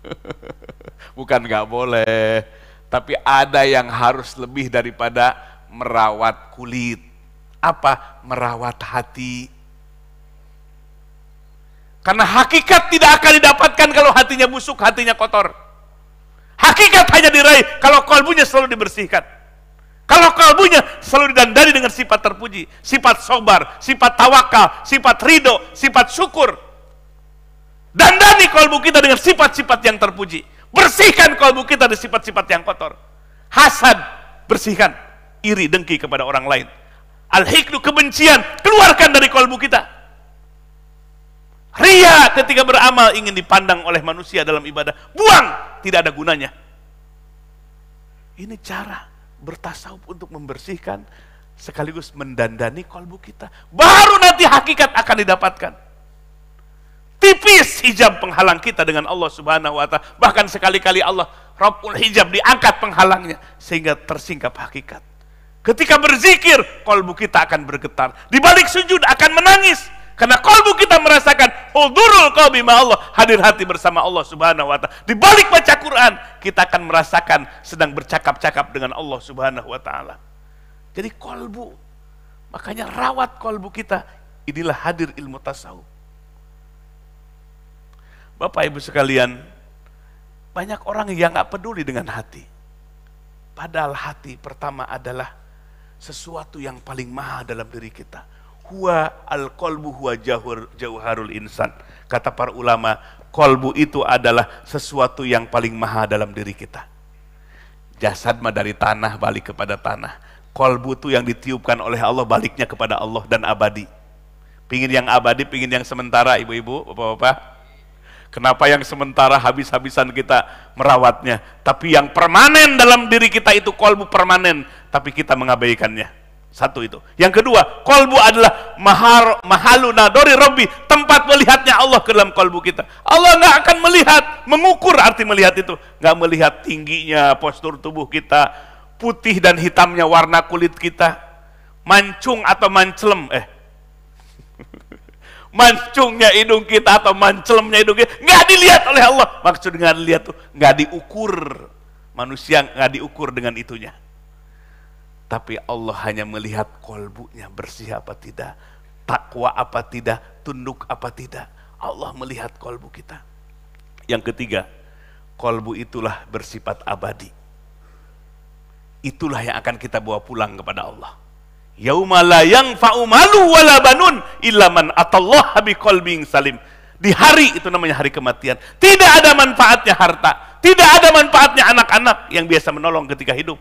Bukan nggak boleh, tapi ada yang harus lebih daripada merawat kulit. Apa? Merawat hati. Karena hakikat tidak akan didapatkan kalau hatinya busuk, hatinya kotor. Hakikat hanya diraih kalau kalbunya selalu dibersihkan. Kalau kalbunya selalu didandani dengan sifat terpuji, sifat sobar, sifat tawakal, sifat ridho, sifat syukur, Dandani kolbu kita dengan sifat-sifat yang terpuji. Bersihkan kolbu kita dari sifat-sifat yang kotor. Hasad, bersihkan. Iri, dengki kepada orang lain. Al-hikdu, kebencian, keluarkan dari kolbu kita. Ria ketika beramal ingin dipandang oleh manusia dalam ibadah. Buang, tidak ada gunanya. Ini cara bertasawuf untuk membersihkan sekaligus mendandani kolbu kita. Baru nanti hakikat akan didapatkan tipis hijab penghalang kita dengan Allah Subhanahu wa taala. Bahkan sekali-kali Allah Rabbul hijab diangkat penghalangnya sehingga tersingkap hakikat. Ketika berzikir, kolbu kita akan bergetar. Di balik sujud akan menangis. Karena kolbu kita merasakan hudurul kau bima Allah hadir hati bersama Allah Subhanahu wa taala. Di balik baca Quran, kita akan merasakan sedang bercakap-cakap dengan Allah Subhanahu wa taala. Jadi kolbu. Makanya rawat kolbu kita. Inilah hadir ilmu tasawuf. Bapak Ibu sekalian, banyak orang yang nggak peduli dengan hati. Padahal hati pertama adalah sesuatu yang paling mahal dalam diri kita. Huwa al kolbu huwa jauhur, jauharul insan. Kata para ulama, kolbu itu adalah sesuatu yang paling mahal dalam diri kita. Jasad mah dari tanah balik kepada tanah. Kolbu itu yang ditiupkan oleh Allah baliknya kepada Allah dan abadi. Pingin yang abadi, pingin yang sementara ibu-ibu, bapak-bapak. Kenapa yang sementara habis-habisan kita merawatnya, tapi yang permanen dalam diri kita itu kolbu permanen, tapi kita mengabaikannya. Satu itu. Yang kedua, kolbu adalah mahar, mahaluna dori robi tempat melihatnya Allah ke dalam kolbu kita. Allah nggak akan melihat, mengukur arti melihat itu. Nggak melihat tingginya postur tubuh kita, putih dan hitamnya warna kulit kita, mancung atau mancelem, eh mancungnya hidung kita atau mancelemnya hidung kita nggak dilihat oleh Allah maksud dengan lihat tuh nggak diukur manusia nggak diukur dengan itunya tapi Allah hanya melihat kolbunya bersih apa tidak takwa apa tidak tunduk apa tidak Allah melihat kolbu kita yang ketiga kolbu itulah bersifat abadi itulah yang akan kita bawa pulang kepada Allah Yauma la yang walabanun wala banun illa man atallah salim. Di hari itu namanya hari kematian. Tidak ada manfaatnya harta, tidak ada manfaatnya anak-anak yang biasa menolong ketika hidup.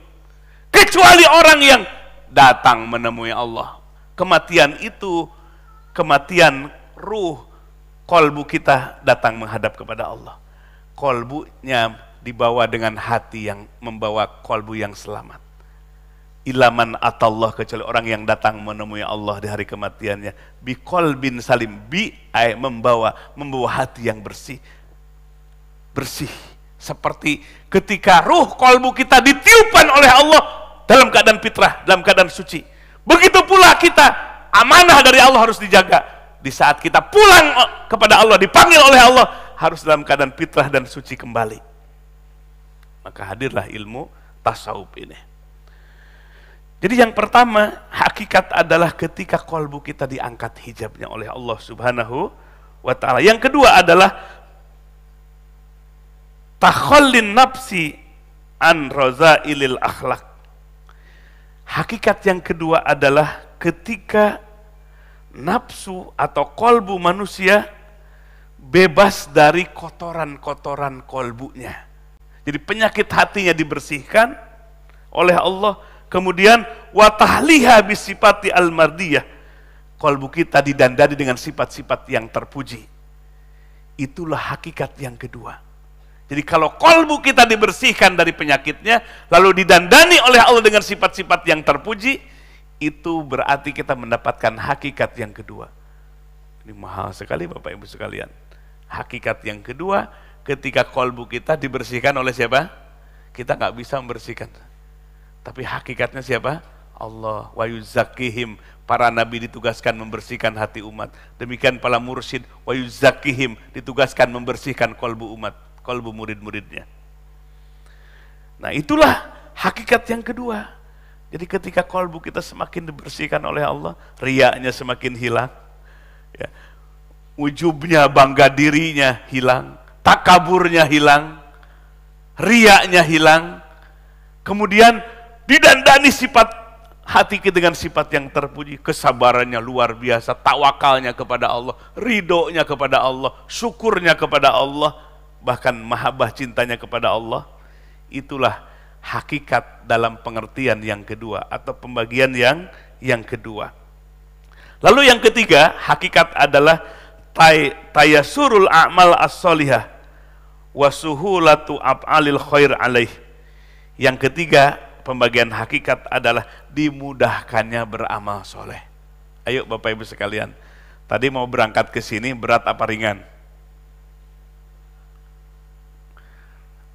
Kecuali orang yang datang menemui Allah. Kematian itu kematian ruh kolbu kita datang menghadap kepada Allah. Kolbunya dibawa dengan hati yang membawa kolbu yang selamat ilaman atallah kecuali orang yang datang menemui Allah di hari kematiannya biqol bin salim bi ay, membawa membawa hati yang bersih bersih seperti ketika ruh kolbu kita ditiupkan oleh Allah dalam keadaan fitrah dalam keadaan suci begitu pula kita amanah dari Allah harus dijaga di saat kita pulang eh, kepada Allah dipanggil oleh Allah harus dalam keadaan fitrah dan suci kembali maka hadirlah ilmu tasawuf ini jadi yang pertama, hakikat adalah ketika kolbu kita diangkat hijabnya oleh Allah Subhanahu wa taala. Yang kedua adalah takhallin nafsi an ilil akhlak. Hakikat yang kedua adalah ketika nafsu atau kolbu manusia bebas dari kotoran-kotoran kolbunya. Jadi penyakit hatinya dibersihkan oleh Allah, Kemudian watahliha bisipati al-mardiyah. Kolbu kita didandani dengan sifat-sifat yang terpuji. Itulah hakikat yang kedua. Jadi kalau kolbu kita dibersihkan dari penyakitnya, lalu didandani oleh Allah dengan sifat-sifat yang terpuji, itu berarti kita mendapatkan hakikat yang kedua. Ini mahal sekali Bapak Ibu sekalian. Hakikat yang kedua, ketika kolbu kita dibersihkan oleh siapa? Kita nggak bisa membersihkan tapi hakikatnya siapa? Allah wa yuzakihim para nabi ditugaskan membersihkan hati umat demikian para mursyid wa yuzakihim ditugaskan membersihkan kolbu umat kolbu murid-muridnya nah itulah hakikat yang kedua jadi ketika kolbu kita semakin dibersihkan oleh Allah riaknya semakin hilang ya. ujubnya bangga dirinya hilang takaburnya hilang riaknya hilang kemudian didandani sifat hati kita dengan sifat yang terpuji, kesabarannya luar biasa, tawakalnya kepada Allah, ridhonya kepada Allah, syukurnya kepada Allah, bahkan mahabbah cintanya kepada Allah. Itulah hakikat dalam pengertian yang kedua atau pembagian yang yang kedua. Lalu yang ketiga, hakikat adalah tay, tayasurul a'mal as salihah wasuhulatu abalil khair alaih. Yang ketiga, pembagian hakikat adalah dimudahkannya beramal soleh. Ayo Bapak Ibu sekalian, tadi mau berangkat ke sini berat apa ringan?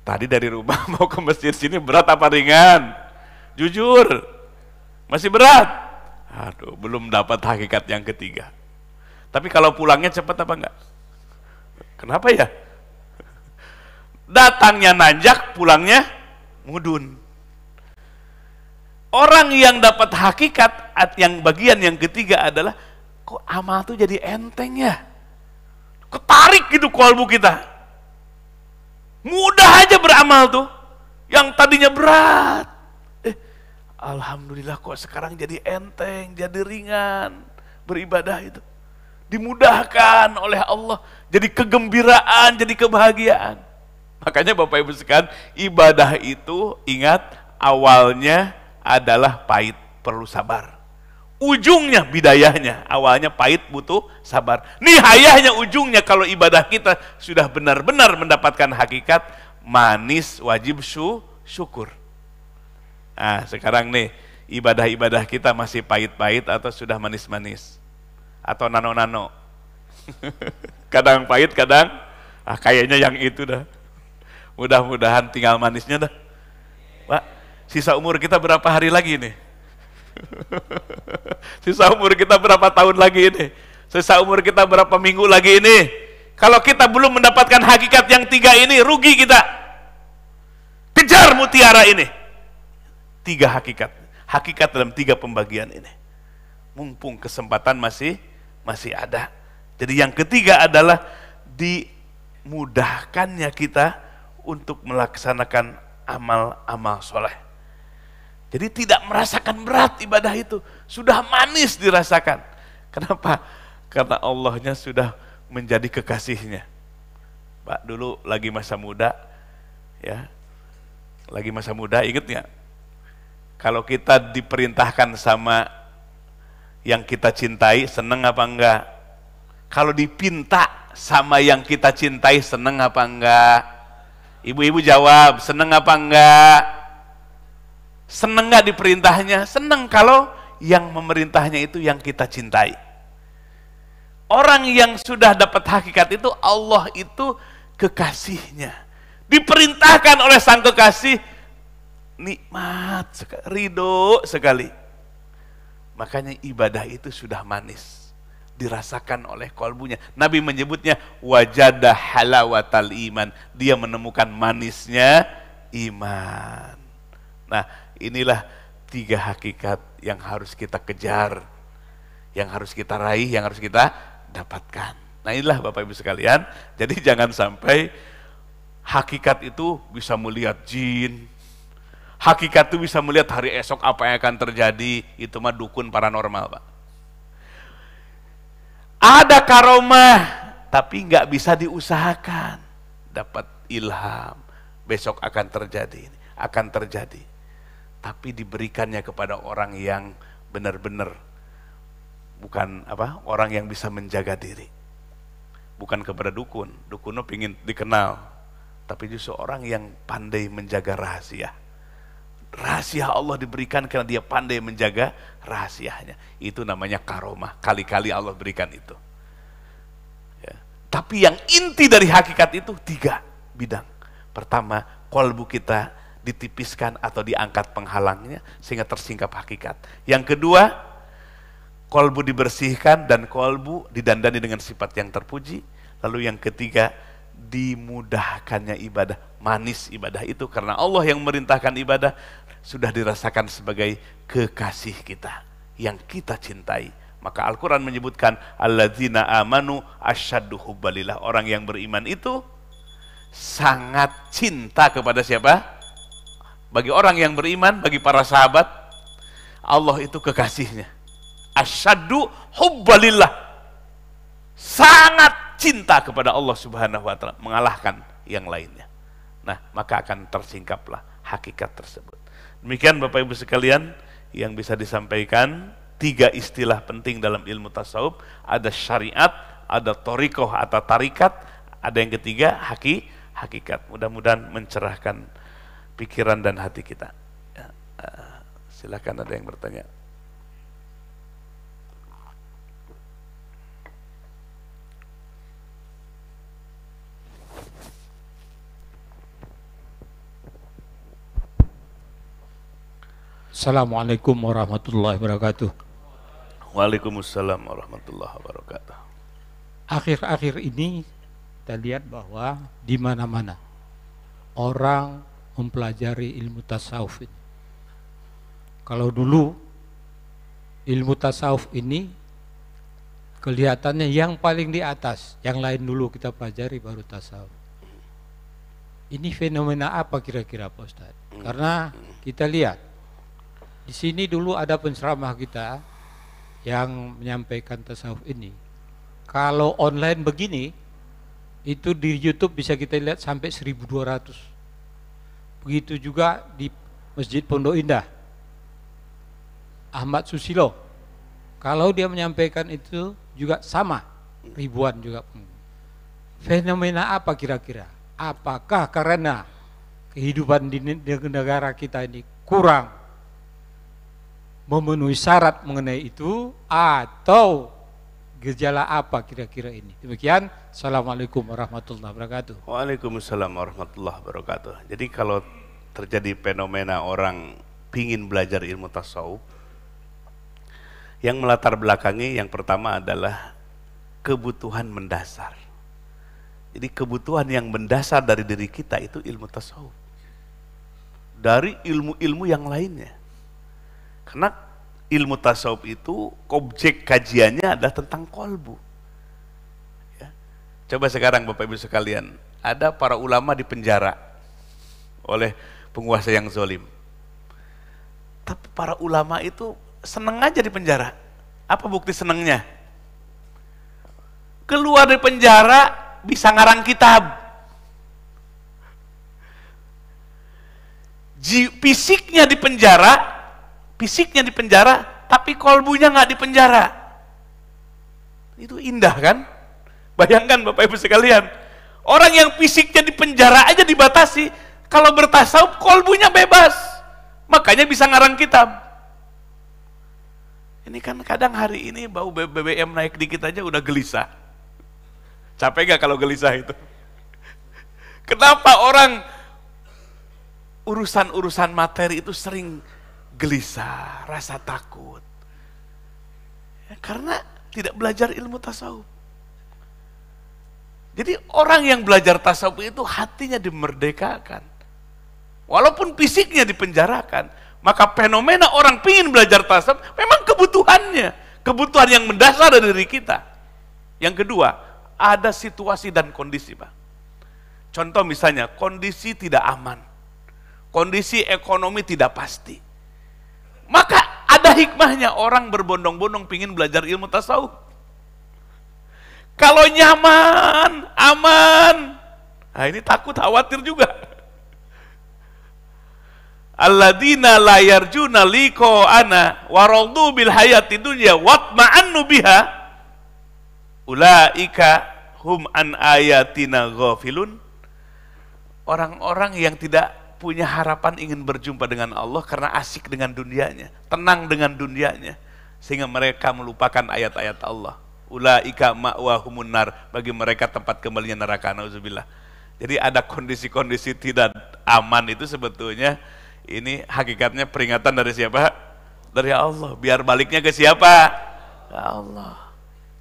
Tadi dari rumah mau ke masjid sini berat apa ringan? Jujur, masih berat. Aduh, belum dapat hakikat yang ketiga. Tapi kalau pulangnya cepat apa enggak? Kenapa ya? Datangnya nanjak, pulangnya mudun. Orang yang dapat hakikat yang bagian yang ketiga adalah kok amal tuh jadi enteng ya. Ketarik gitu kolbu kita. Mudah aja beramal tuh. Yang tadinya berat. Eh, Alhamdulillah kok sekarang jadi enteng, jadi ringan beribadah itu. Dimudahkan oleh Allah. Jadi kegembiraan, jadi kebahagiaan. Makanya Bapak Ibu sekalian, ibadah itu ingat awalnya adalah pahit, perlu sabar. Ujungnya bidayahnya, awalnya pahit butuh sabar. Nihayahnya ujungnya kalau ibadah kita sudah benar-benar mendapatkan hakikat, manis wajib su syukur. Nah sekarang nih, ibadah-ibadah kita masih pahit-pahit atau sudah manis-manis? Atau nano-nano? kadang pahit, kadang ah, kayaknya yang itu dah. Mudah-mudahan tinggal manisnya dah. Pak, Sisa umur kita berapa hari lagi ini? Sisa umur kita berapa tahun lagi ini? Sisa umur kita berapa minggu lagi ini? Kalau kita belum mendapatkan hakikat yang tiga ini, rugi kita. Kejar mutiara ini. Tiga hakikat. Hakikat dalam tiga pembagian ini. Mumpung kesempatan masih masih ada. Jadi yang ketiga adalah dimudahkannya kita untuk melaksanakan amal-amal soleh. Jadi tidak merasakan berat ibadah itu. Sudah manis dirasakan. Kenapa? Karena Allahnya sudah menjadi kekasihnya. Pak, dulu lagi masa muda, ya, lagi masa muda, inget nggak? Kalau kita diperintahkan sama yang kita cintai, seneng apa enggak? Kalau dipinta sama yang kita cintai, seneng apa enggak? Ibu-ibu jawab, seneng apa enggak? Seneng gak diperintahnya? Seneng kalau yang memerintahnya itu yang kita cintai. Orang yang sudah dapat hakikat itu Allah itu kekasihnya. Diperintahkan oleh sang kekasih nikmat, ridho sekali. Makanya ibadah itu sudah manis dirasakan oleh kolbunya. Nabi menyebutnya wajadah halawatal iman. Dia menemukan manisnya iman. Nah, Inilah tiga hakikat yang harus kita kejar, yang harus kita raih, yang harus kita dapatkan. Nah inilah Bapak Ibu sekalian, jadi jangan sampai hakikat itu bisa melihat jin, hakikat itu bisa melihat hari esok apa yang akan terjadi, itu mah dukun paranormal Pak. Ada karomah, tapi nggak bisa diusahakan. Dapat ilham, besok akan terjadi, akan terjadi tapi diberikannya kepada orang yang benar-benar bukan apa orang yang bisa menjaga diri bukan kepada dukun dukunnya ingin dikenal tapi justru orang yang pandai menjaga rahasia rahasia Allah diberikan karena dia pandai menjaga rahasianya itu namanya karomah kali-kali Allah berikan itu ya. tapi yang inti dari hakikat itu tiga bidang pertama kolbu kita ditipiskan atau diangkat penghalangnya sehingga tersingkap hakikat. Yang kedua, kolbu dibersihkan dan kolbu didandani dengan sifat yang terpuji. Lalu yang ketiga, dimudahkannya ibadah, manis ibadah itu karena Allah yang merintahkan ibadah sudah dirasakan sebagai kekasih kita yang kita cintai. Maka Al-Quran menyebutkan Alladzina amanu asyaddu hubbalillah Orang yang beriman itu sangat cinta kepada siapa? Bagi orang yang beriman, bagi para sahabat, Allah itu kekasihnya. Asyadu hubbalillah. Sangat cinta kepada Allah subhanahu wa ta'ala. Mengalahkan yang lainnya. Nah, maka akan tersingkaplah hakikat tersebut. Demikian Bapak Ibu sekalian yang bisa disampaikan tiga istilah penting dalam ilmu tasawuf. Ada syariat, ada torikoh atau tarikat, ada yang ketiga haki, hakikat. Mudah-mudahan mencerahkan pikiran dan hati kita. Ya, uh, ada yang bertanya. Assalamualaikum warahmatullahi wabarakatuh. Waalaikumsalam warahmatullahi wabarakatuh. Akhir-akhir ini kita lihat bahwa di mana-mana orang mempelajari ilmu tasawuf ini. Kalau dulu ilmu tasawuf ini kelihatannya yang paling di atas, yang lain dulu kita pelajari baru tasawuf. Ini fenomena apa kira-kira Pak Ustaz? Karena kita lihat di sini dulu ada penceramah kita yang menyampaikan tasawuf ini. Kalau online begini, itu di YouTube bisa kita lihat sampai 1200 Begitu juga di Masjid Pondok Indah. Ahmad Susilo. Kalau dia menyampaikan itu juga sama, ribuan juga. Fenomena apa kira-kira? Apakah karena kehidupan di negara kita ini kurang memenuhi syarat mengenai itu atau gejala apa kira-kira ini. Demikian, Assalamualaikum warahmatullahi wabarakatuh. Waalaikumsalam warahmatullahi wabarakatuh. Jadi kalau terjadi fenomena orang pingin belajar ilmu tasawuf, yang melatar belakangi yang pertama adalah kebutuhan mendasar. Jadi kebutuhan yang mendasar dari diri kita itu ilmu tasawuf. Dari ilmu-ilmu yang lainnya. Karena ilmu tasawuf itu objek kajiannya adalah tentang kolbu. Ya. Coba sekarang Bapak Ibu sekalian, ada para ulama di penjara oleh penguasa yang zolim. Tapi para ulama itu seneng aja di penjara. Apa bukti senengnya? Keluar dari penjara bisa ngarang kitab. Fisiknya di penjara fisiknya di penjara, tapi kolbunya nggak di penjara. Itu indah kan? Bayangkan Bapak Ibu sekalian, orang yang fisiknya di penjara aja dibatasi, kalau bertasawuf kolbunya bebas. Makanya bisa ngarang kitab. Ini kan kadang hari ini bau BBM naik dikit aja udah gelisah. Capek gak kalau gelisah itu? Kenapa orang urusan-urusan materi itu sering gelisah, rasa takut. Ya, karena tidak belajar ilmu tasawuf. Jadi orang yang belajar tasawuf itu hatinya dimerdekakan. Walaupun fisiknya dipenjarakan, maka fenomena orang pingin belajar tasawuf memang kebutuhannya. Kebutuhan yang mendasar dari diri kita. Yang kedua, ada situasi dan kondisi, Pak. Contoh misalnya, kondisi tidak aman. Kondisi ekonomi tidak pasti maka ada hikmahnya orang berbondong-bondong pingin belajar ilmu tasawuf. Kalau nyaman, aman, nah ini takut khawatir juga. Alladina la yarjuna liko ana waradu bil hayati dunya watma'annu biha ulaika hum an ayatina ghafilun orang-orang yang tidak punya harapan ingin berjumpa dengan Allah karena asik dengan dunianya, tenang dengan dunianya, sehingga mereka melupakan ayat-ayat Allah. Ulaika ma'wahumun nar, bagi mereka tempat kembalinya neraka, nauzubillah. Jadi ada kondisi-kondisi tidak aman itu sebetulnya ini hakikatnya peringatan dari siapa? Dari Allah. Biar baliknya ke siapa? Ke Allah.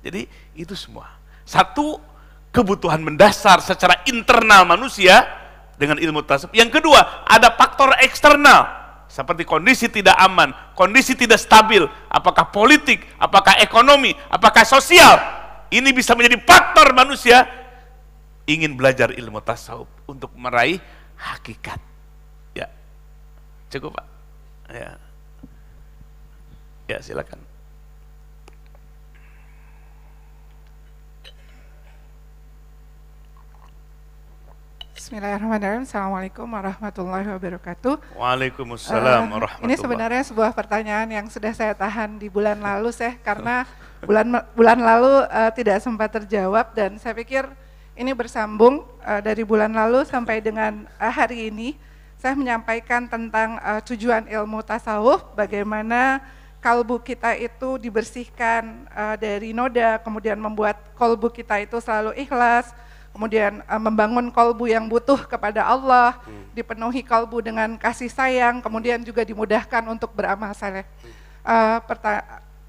Jadi itu semua. Satu kebutuhan mendasar secara internal manusia dengan ilmu tasawuf. Yang kedua, ada faktor eksternal seperti kondisi tidak aman, kondisi tidak stabil, apakah politik, apakah ekonomi, apakah sosial. Ini bisa menjadi faktor manusia ingin belajar ilmu tasawuf untuk meraih hakikat. Ya. Cukup, Pak. Ya. Ya, silakan. Bismillahirrahmanirrahim. Assalamualaikum warahmatullahi wabarakatuh. Waalaikumsalam uh, warahmatullahi Ini sebenarnya sebuah pertanyaan yang sudah saya tahan di bulan lalu, Seh, karena bulan bulan lalu uh, tidak sempat terjawab dan saya pikir ini bersambung uh, dari bulan lalu sampai dengan uh, hari ini. Saya menyampaikan tentang uh, tujuan ilmu tasawuf, bagaimana kalbu kita itu dibersihkan uh, dari noda, kemudian membuat kalbu kita itu selalu ikhlas kemudian uh, membangun kalbu yang butuh kepada Allah, hmm. dipenuhi kalbu dengan kasih sayang, kemudian juga dimudahkan untuk beramal saleh. Uh,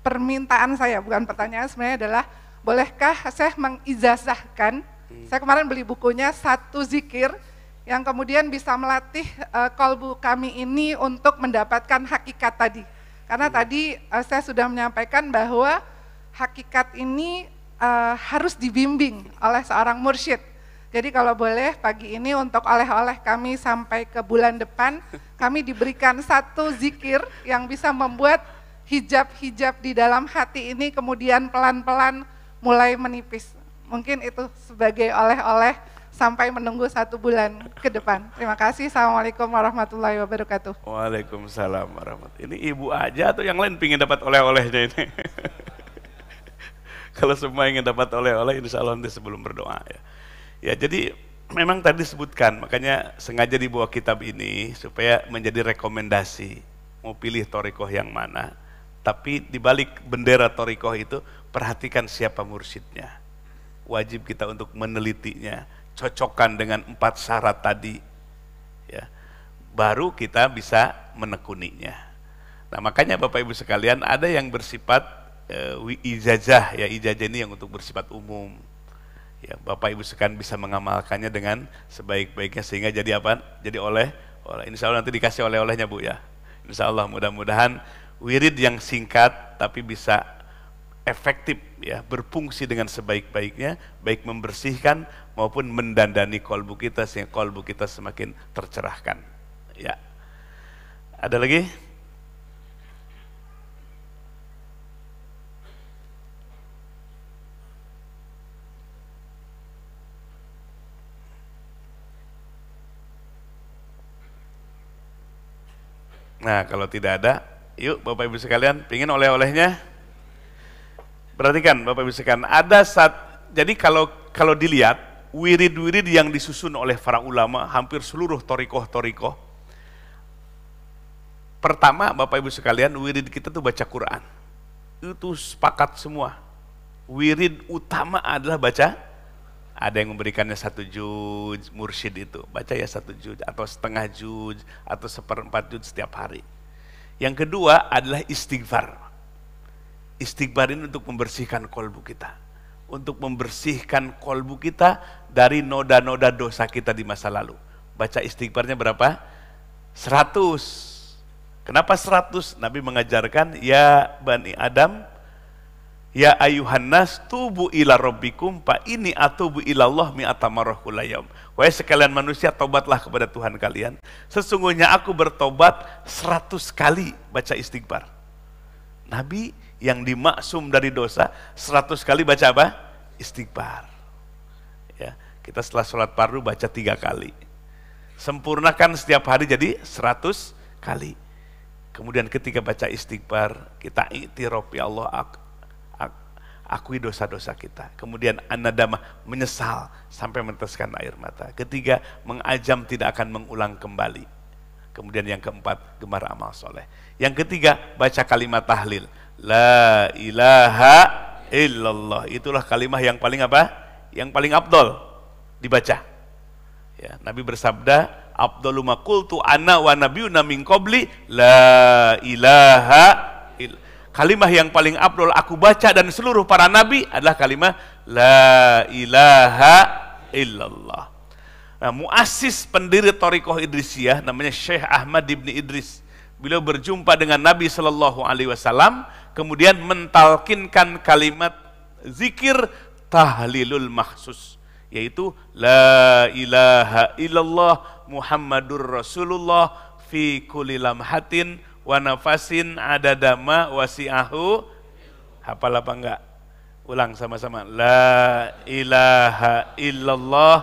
permintaan saya bukan pertanyaan sebenarnya adalah bolehkah saya mengizazahkan? Hmm. Saya kemarin beli bukunya satu zikir yang kemudian bisa melatih uh, kalbu kami ini untuk mendapatkan hakikat tadi. Karena hmm. tadi uh, saya sudah menyampaikan bahwa hakikat ini uh, harus dibimbing oleh seorang mursyid. Jadi kalau boleh pagi ini untuk oleh-oleh kami sampai ke bulan depan, kami diberikan satu zikir yang bisa membuat hijab-hijab di dalam hati ini kemudian pelan-pelan mulai menipis. Mungkin itu sebagai oleh-oleh sampai menunggu satu bulan ke depan. Terima kasih. Assalamualaikum warahmatullahi wabarakatuh. Waalaikumsalam warahmatullahi Ini ibu aja atau yang lain pingin dapat oleh-olehnya ini? kalau semua ingin dapat oleh-oleh insya Allah nanti sebelum berdoa ya. Ya jadi memang tadi disebutkan makanya sengaja dibawa kitab ini supaya menjadi rekomendasi mau pilih torikoh yang mana tapi dibalik bendera torikoh itu perhatikan siapa mursidnya wajib kita untuk menelitinya cocokkan dengan empat syarat tadi ya baru kita bisa menekuninya nah makanya Bapak Ibu sekalian ada yang bersifat uh, ijazah ya ijazah ini yang untuk bersifat umum ya bapak ibu sekalian bisa mengamalkannya dengan sebaik-baiknya sehingga jadi apa jadi oleh oleh insya Allah nanti dikasih oleh-olehnya bu ya insya Allah mudah-mudahan wirid yang singkat tapi bisa efektif ya berfungsi dengan sebaik-baiknya baik membersihkan maupun mendandani kolbu kita sehingga kolbu kita semakin tercerahkan ya ada lagi Nah kalau tidak ada, yuk Bapak Ibu sekalian, pingin oleh-olehnya? Perhatikan Bapak Ibu sekalian, ada saat, jadi kalau kalau dilihat, wirid-wirid yang disusun oleh para ulama, hampir seluruh torikoh-torikoh, pertama Bapak Ibu sekalian wirid kita tuh baca Quran itu sepakat semua wirid utama adalah baca ada yang memberikannya satu juz mursyid itu baca ya satu juz atau setengah juz atau seperempat juz setiap hari yang kedua adalah istighfar istighfar ini untuk membersihkan kolbu kita untuk membersihkan kolbu kita dari noda-noda dosa kita di masa lalu baca istighfarnya berapa Seratus. kenapa seratus? Nabi mengajarkan ya Bani Adam Ya ayuhan nas tubu ila rabbikum fa ini atubu ila Allah mi marrah kulayam. Wahai sekalian manusia tobatlah kepada Tuhan kalian. Sesungguhnya aku bertobat seratus kali baca istighfar. Nabi yang dimaksum dari dosa seratus kali baca apa? Istighfar. Ya, kita setelah sholat paru baca tiga kali. Sempurnakan setiap hari jadi seratus kali. Kemudian ketika baca istighfar, kita iktiraf ya Allah, akui dosa-dosa kita. Kemudian anadama menyesal sampai meneteskan air mata. Ketiga, mengajam tidak akan mengulang kembali. Kemudian yang keempat, gemar amal soleh. Yang ketiga, baca kalimat tahlil. La ilaha illallah. Itulah kalimat yang paling apa? Yang paling abdol dibaca. Ya, Nabi bersabda, Abduluma kultu ana wa nabiyuna min la ilaha Kalimat yang paling abdul aku baca dan seluruh para nabi adalah kalimat La ilaha illallah. Nah, muasis pendiri Torikoh Idrisiyah namanya Syekh Ahmad ibni Idris. Beliau berjumpa dengan Nabi Shallallahu Alaihi Wasallam, kemudian mentalkinkan kalimat zikir tahlilul mahsus, yaitu La ilaha illallah Muhammadur Rasulullah fi kulli lamhatin wa nafasin adadama wasi'ahu hafal apa enggak ulang sama-sama la ilaha illallah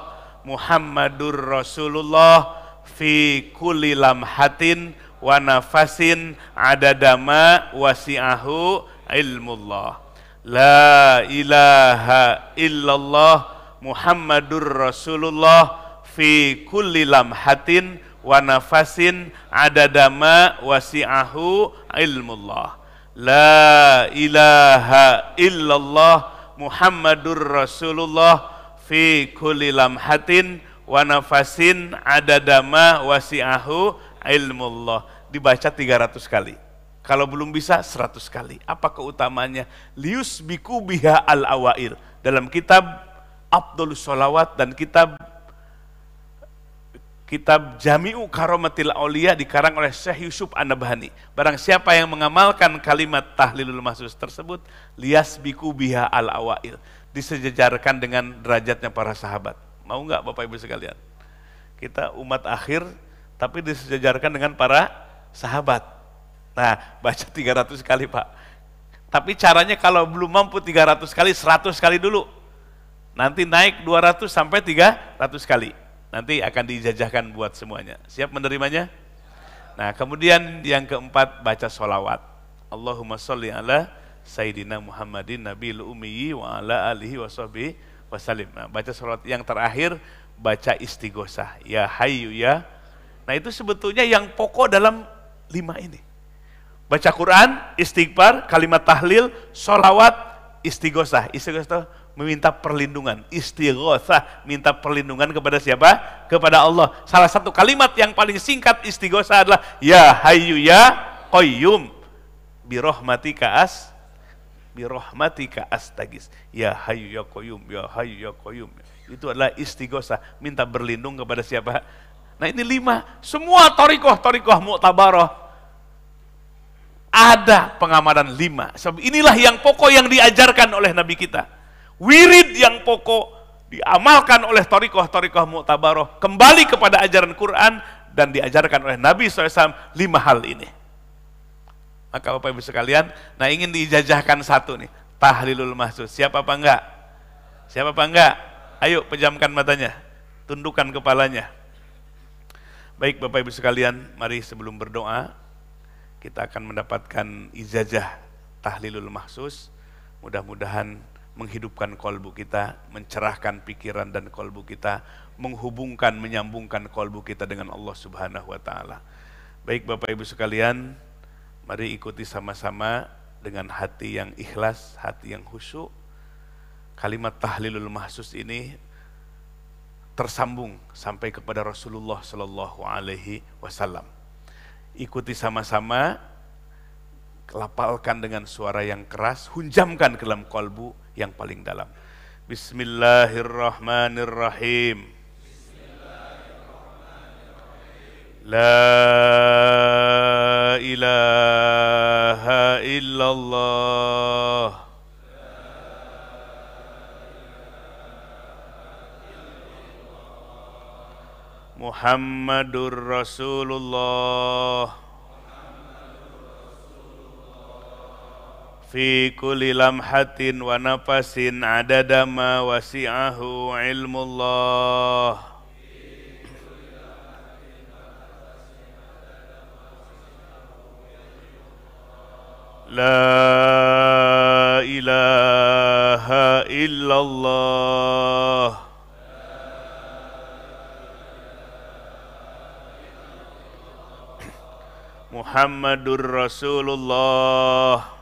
muhammadur rasulullah fi kulli lamhatin wa nafasin adadama wasi'ahu ilmullah la ilaha illallah muhammadur rasulullah fi kulli lamhatin wa nafasin adadama wasi'ahu ilmullah. La ilaha illallah Muhammadur Rasulullah fi kulli lamhatin wa nafasin adadama wasi'ahu ilmullah. Dibaca 300 kali. Kalau belum bisa 100 kali. Apa keutamanya? Lius biku biha al awail. Dalam kitab Abdul Salawat dan kitab Kitab Jami'u Karomatil Aulia dikarang oleh Syekh Yusuf An-Nabhani. Barang siapa yang mengamalkan kalimat tahlilul mahsus tersebut, lias biku biha al-awail. Disejajarkan dengan derajatnya para sahabat. Mau nggak Bapak Ibu sekalian? Kita umat akhir, tapi disejajarkan dengan para sahabat. Nah, baca 300 kali Pak. Tapi caranya kalau belum mampu 300 kali, 100 kali dulu. Nanti naik 200 sampai 300 kali nanti akan dijajahkan buat semuanya. Siap menerimanya? Nah, kemudian yang keempat baca solawat. Allahumma sholli ala Sayyidina Muhammadin Nabi Ummi wa ala alihi wa sahbihi wa salim. Nah, baca solawat yang terakhir baca istighosah. Ya hayu ya. Nah, itu sebetulnya yang pokok dalam lima ini. Baca Quran, istighfar, kalimat tahlil, solawat, istighosah. Istighosah meminta perlindungan. Istighosah, minta perlindungan kepada siapa? Kepada Allah. Salah satu kalimat yang paling singkat istighosah adalah Ya hayu Ya Qayyum. Birohmatika as birohmatika tagis Ya hayu Ya Qayyum, Ya hayu Ya Qayyum. Itu adalah istighosah, minta berlindung kepada siapa? Nah ini lima, semua torikoh, torikoh mu'tabaroh, ada pengamalan lima. Sebab inilah yang pokok yang diajarkan oleh Nabi kita wirid yang pokok diamalkan oleh torikoh-torikoh mu'tabaroh kembali kepada ajaran Quran dan diajarkan oleh Nabi SAW lima hal ini maka Bapak Ibu sekalian nah ingin dijajahkan satu nih tahlilul mahsus siapa apa enggak siapa apa enggak ayo pejamkan matanya tundukkan kepalanya baik Bapak Ibu sekalian mari sebelum berdoa kita akan mendapatkan ijazah tahlilul mahsus mudah-mudahan menghidupkan kolbu kita, mencerahkan pikiran dan kolbu kita, menghubungkan, menyambungkan kolbu kita dengan Allah Subhanahu wa taala. Baik Bapak Ibu sekalian, mari ikuti sama-sama dengan hati yang ikhlas, hati yang khusyuk. Kalimat tahlilul mahsus ini tersambung sampai kepada Rasulullah Shallallahu alaihi wasallam. Ikuti sama-sama lapalkan dengan suara yang keras, hunjamkan ke dalam kolbu yang paling dalam. Bismillahirrahmanirrahim. La ilaha illallah. Muhammadur Rasulullah fi kulli lamhatin wa nafasin adada ma wasi'ahu ilmullah La ilaha illallah Muhammadur Rasulullah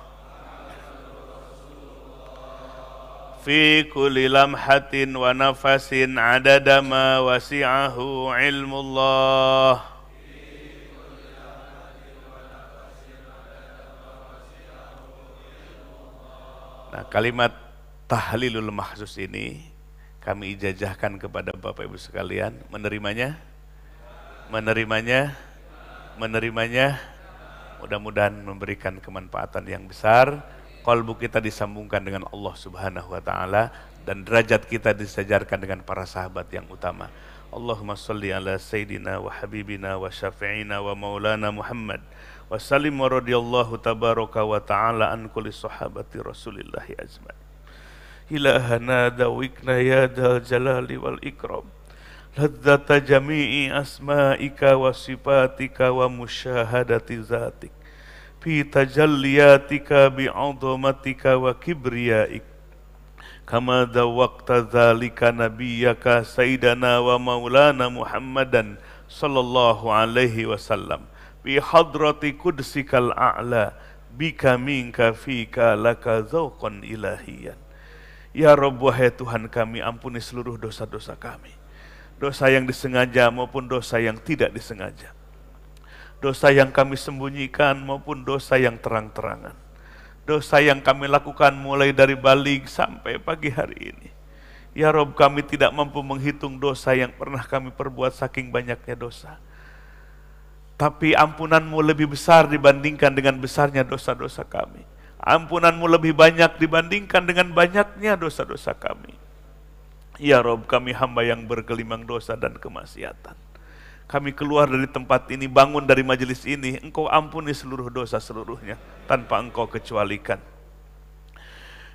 fi kulli lamhatin wa nafasin adada ma wasi'ahu ilmullah Nah, kalimat tahlilul mahsus ini kami ijazahkan kepada Bapak Ibu sekalian menerimanya menerimanya menerimanya mudah-mudahan memberikan kemanfaatan yang besar kalbu kita disambungkan dengan Allah Subhanahu wa taala dan derajat kita disejarkan dengan para sahabat yang utama. Allahumma salli ala sayyidina wa habibina wa syafi'ina wa maulana Muhammad wa sallim wa radiyallahu tabaraka wa ta'ala an kulli sahabati Rasulillah ajmain. Ilahana dawikna ya dal jalali wal ikram. Ladzata jami'i asma'ika wa sifatika wa musyahadati zatik fi tajalliyatika bi'udhamatika wa kibriyaik kama dawaqta dzalika nabiyyaka sayyidana wa maulana Muhammadan sallallahu alaihi wasallam bi hadrati qudsikal a'la bika minka fika laka zauqan ilahiyan ya rabb wahai Tuhan kami ampuni seluruh dosa-dosa kami dosa yang disengaja maupun dosa yang tidak disengaja dosa yang kami sembunyikan maupun dosa yang terang-terangan. Dosa yang kami lakukan mulai dari balik sampai pagi hari ini. Ya Rob kami tidak mampu menghitung dosa yang pernah kami perbuat saking banyaknya dosa. Tapi ampunanmu lebih besar dibandingkan dengan besarnya dosa-dosa kami. Ampunanmu lebih banyak dibandingkan dengan banyaknya dosa-dosa kami. Ya Rob kami hamba yang bergelimang dosa dan kemaksiatan kami keluar dari tempat ini, bangun dari majelis ini, engkau ampuni seluruh dosa seluruhnya, tanpa engkau kecualikan.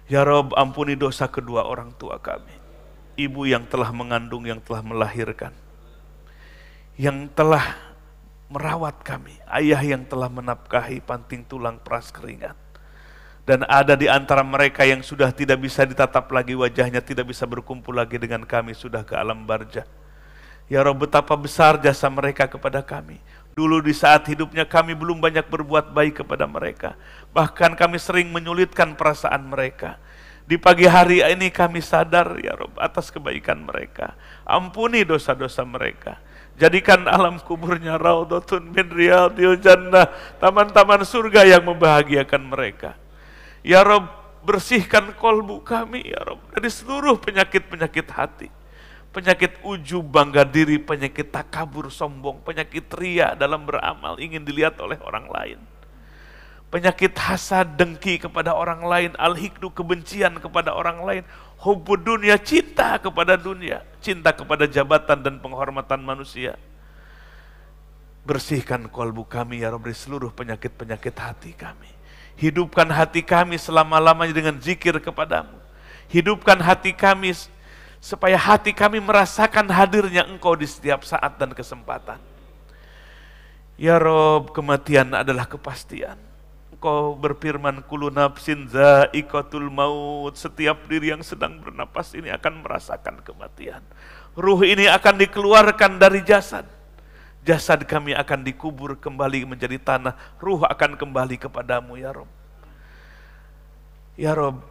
Ya Rob, ampuni dosa kedua orang tua kami. Ibu yang telah mengandung, yang telah melahirkan. Yang telah merawat kami. Ayah yang telah menapkahi panting tulang peras keringat. Dan ada di antara mereka yang sudah tidak bisa ditatap lagi wajahnya, tidak bisa berkumpul lagi dengan kami, sudah ke alam barjah Ya Rob, betapa besar jasa mereka kepada kami. Dulu di saat hidupnya kami belum banyak berbuat baik kepada mereka. Bahkan kami sering menyulitkan perasaan mereka. Di pagi hari ini kami sadar, ya Rob, atas kebaikan mereka. Ampuni dosa-dosa mereka. Jadikan alam kuburnya raudotun min riyadil jannah. Taman-taman surga yang membahagiakan mereka. Ya Rob, bersihkan kolbu kami, ya Rob, dari seluruh penyakit-penyakit hati penyakit uju, bangga diri, penyakit takabur, sombong, penyakit ria dalam beramal, ingin dilihat oleh orang lain. Penyakit hasad, dengki kepada orang lain, al-hikdu, kebencian kepada orang lain, hubud dunia, cinta kepada dunia, cinta kepada jabatan dan penghormatan manusia. Bersihkan kolbu kami, ya Rabbi, seluruh penyakit-penyakit hati kami. Hidupkan hati kami selama-lamanya dengan zikir kepadamu. Hidupkan hati kami supaya hati kami merasakan hadirnya Engkau di setiap saat dan kesempatan. Ya Rob, kematian adalah kepastian. Engkau berfirman, Kulu nafsin za'ikatul maut. Setiap diri yang sedang bernapas ini akan merasakan kematian. Ruh ini akan dikeluarkan dari jasad. Jasad kami akan dikubur kembali menjadi tanah. Ruh akan kembali kepadamu, Ya Rob. Ya Rob,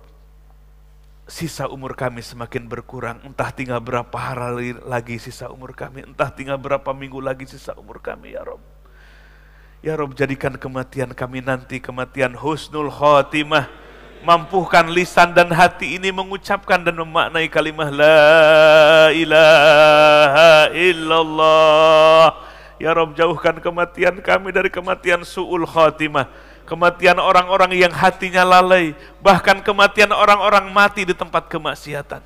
sisa umur kami semakin berkurang. Entah tinggal berapa hari lagi sisa umur kami, entah tinggal berapa minggu lagi sisa umur kami, ya Rob. Ya Rob, jadikan kematian kami nanti kematian husnul khotimah. mampukan lisan dan hati ini mengucapkan dan memaknai kalimat La ilaha illallah. Ya Rob, jauhkan kematian kami dari kematian su'ul khotimah kematian orang-orang yang hatinya lalai, bahkan kematian orang-orang mati di tempat kemaksiatan.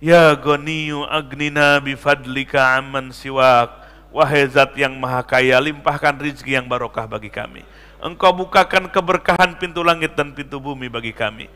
Ya goniyu agnina bifadlika aman siwak. Wahai zat yang maha kaya, limpahkan rizki yang barokah bagi kami. Engkau bukakan keberkahan pintu langit dan pintu bumi bagi kami.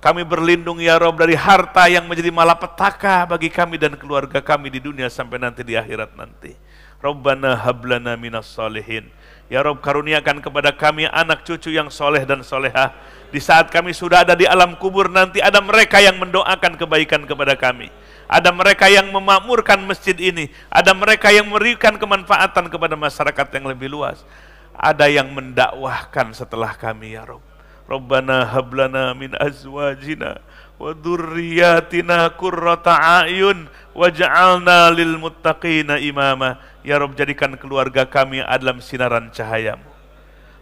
Kami berlindung ya Rob dari harta yang menjadi malapetaka bagi kami dan keluarga kami di dunia sampai nanti di akhirat nanti. Rabbana hablana minas salihin Ya Rob karuniakan kepada kami anak cucu yang soleh dan soleha Di saat kami sudah ada di alam kubur nanti ada mereka yang mendoakan kebaikan kepada kami. Ada mereka yang memakmurkan masjid ini. Ada mereka yang memberikan kemanfaatan kepada masyarakat yang lebih luas. Ada yang mendakwahkan setelah kami ya Rob. Rabbana hablana min azwajina wa durriyatina qurrata a'yun waj'alna lil muttaqina imama. Ya Rabb jadikan keluarga kami adalah sinaran cahayamu.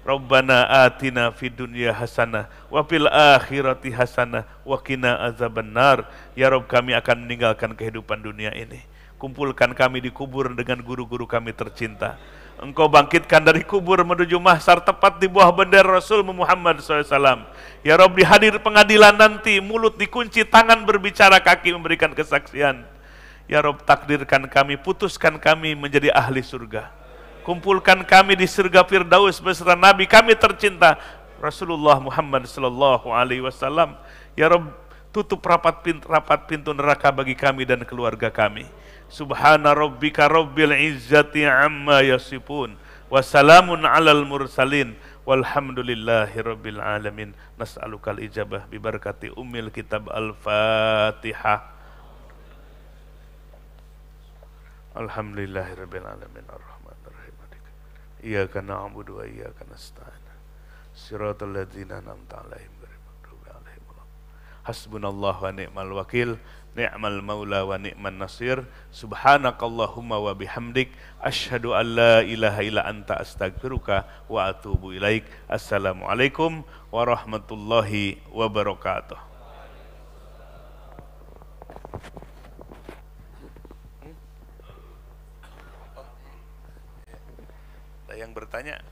Rabbana atina fid dunya hasanah wa fil akhirati hasanah wa qina azabannar. Ya Rabb kami akan meninggalkan kehidupan dunia ini. Kumpulkan kami di kubur dengan guru-guru kami tercinta. Engkau bangkitkan dari kubur menuju mahsar tepat di bawah bendera Rasul Muhammad SAW. Ya Rabb di hadir pengadilan nanti mulut dikunci, tangan berbicara, kaki memberikan kesaksian. Ya Rob takdirkan kami, putuskan kami menjadi ahli surga. Kumpulkan kami di surga Firdaus beserta Nabi kami tercinta Rasulullah Muhammad Sallallahu Alaihi Wasallam. Ya Rob tutup rapat pintu, rapat pintu neraka bagi kami dan keluarga kami. Subhana rabbika rabbil izzati amma yasifun. Wassalamun alal mursalin. Walhamdulillahi rabbil alamin. Nas'alukal ijabah bibarakati Umil kitab al-fatihah. Alhamdulillahirabbil alamin arrahmanir rahim. Iyyaka na'budu wa iyyaka nasta'in. Siratal ladzina an'amta 'alaihim ghairil maghdubi 'alaihim Hasbunallahu wa ni'mal wakil, ni'mal maula wa ni'man nasir. Subhanakallahumma wa bihamdik asyhadu an la ilaha illa anta astagfiruka wa atubu ilaik. Assalamualaikum warahmatullahi wabarakatuh. yang bertanya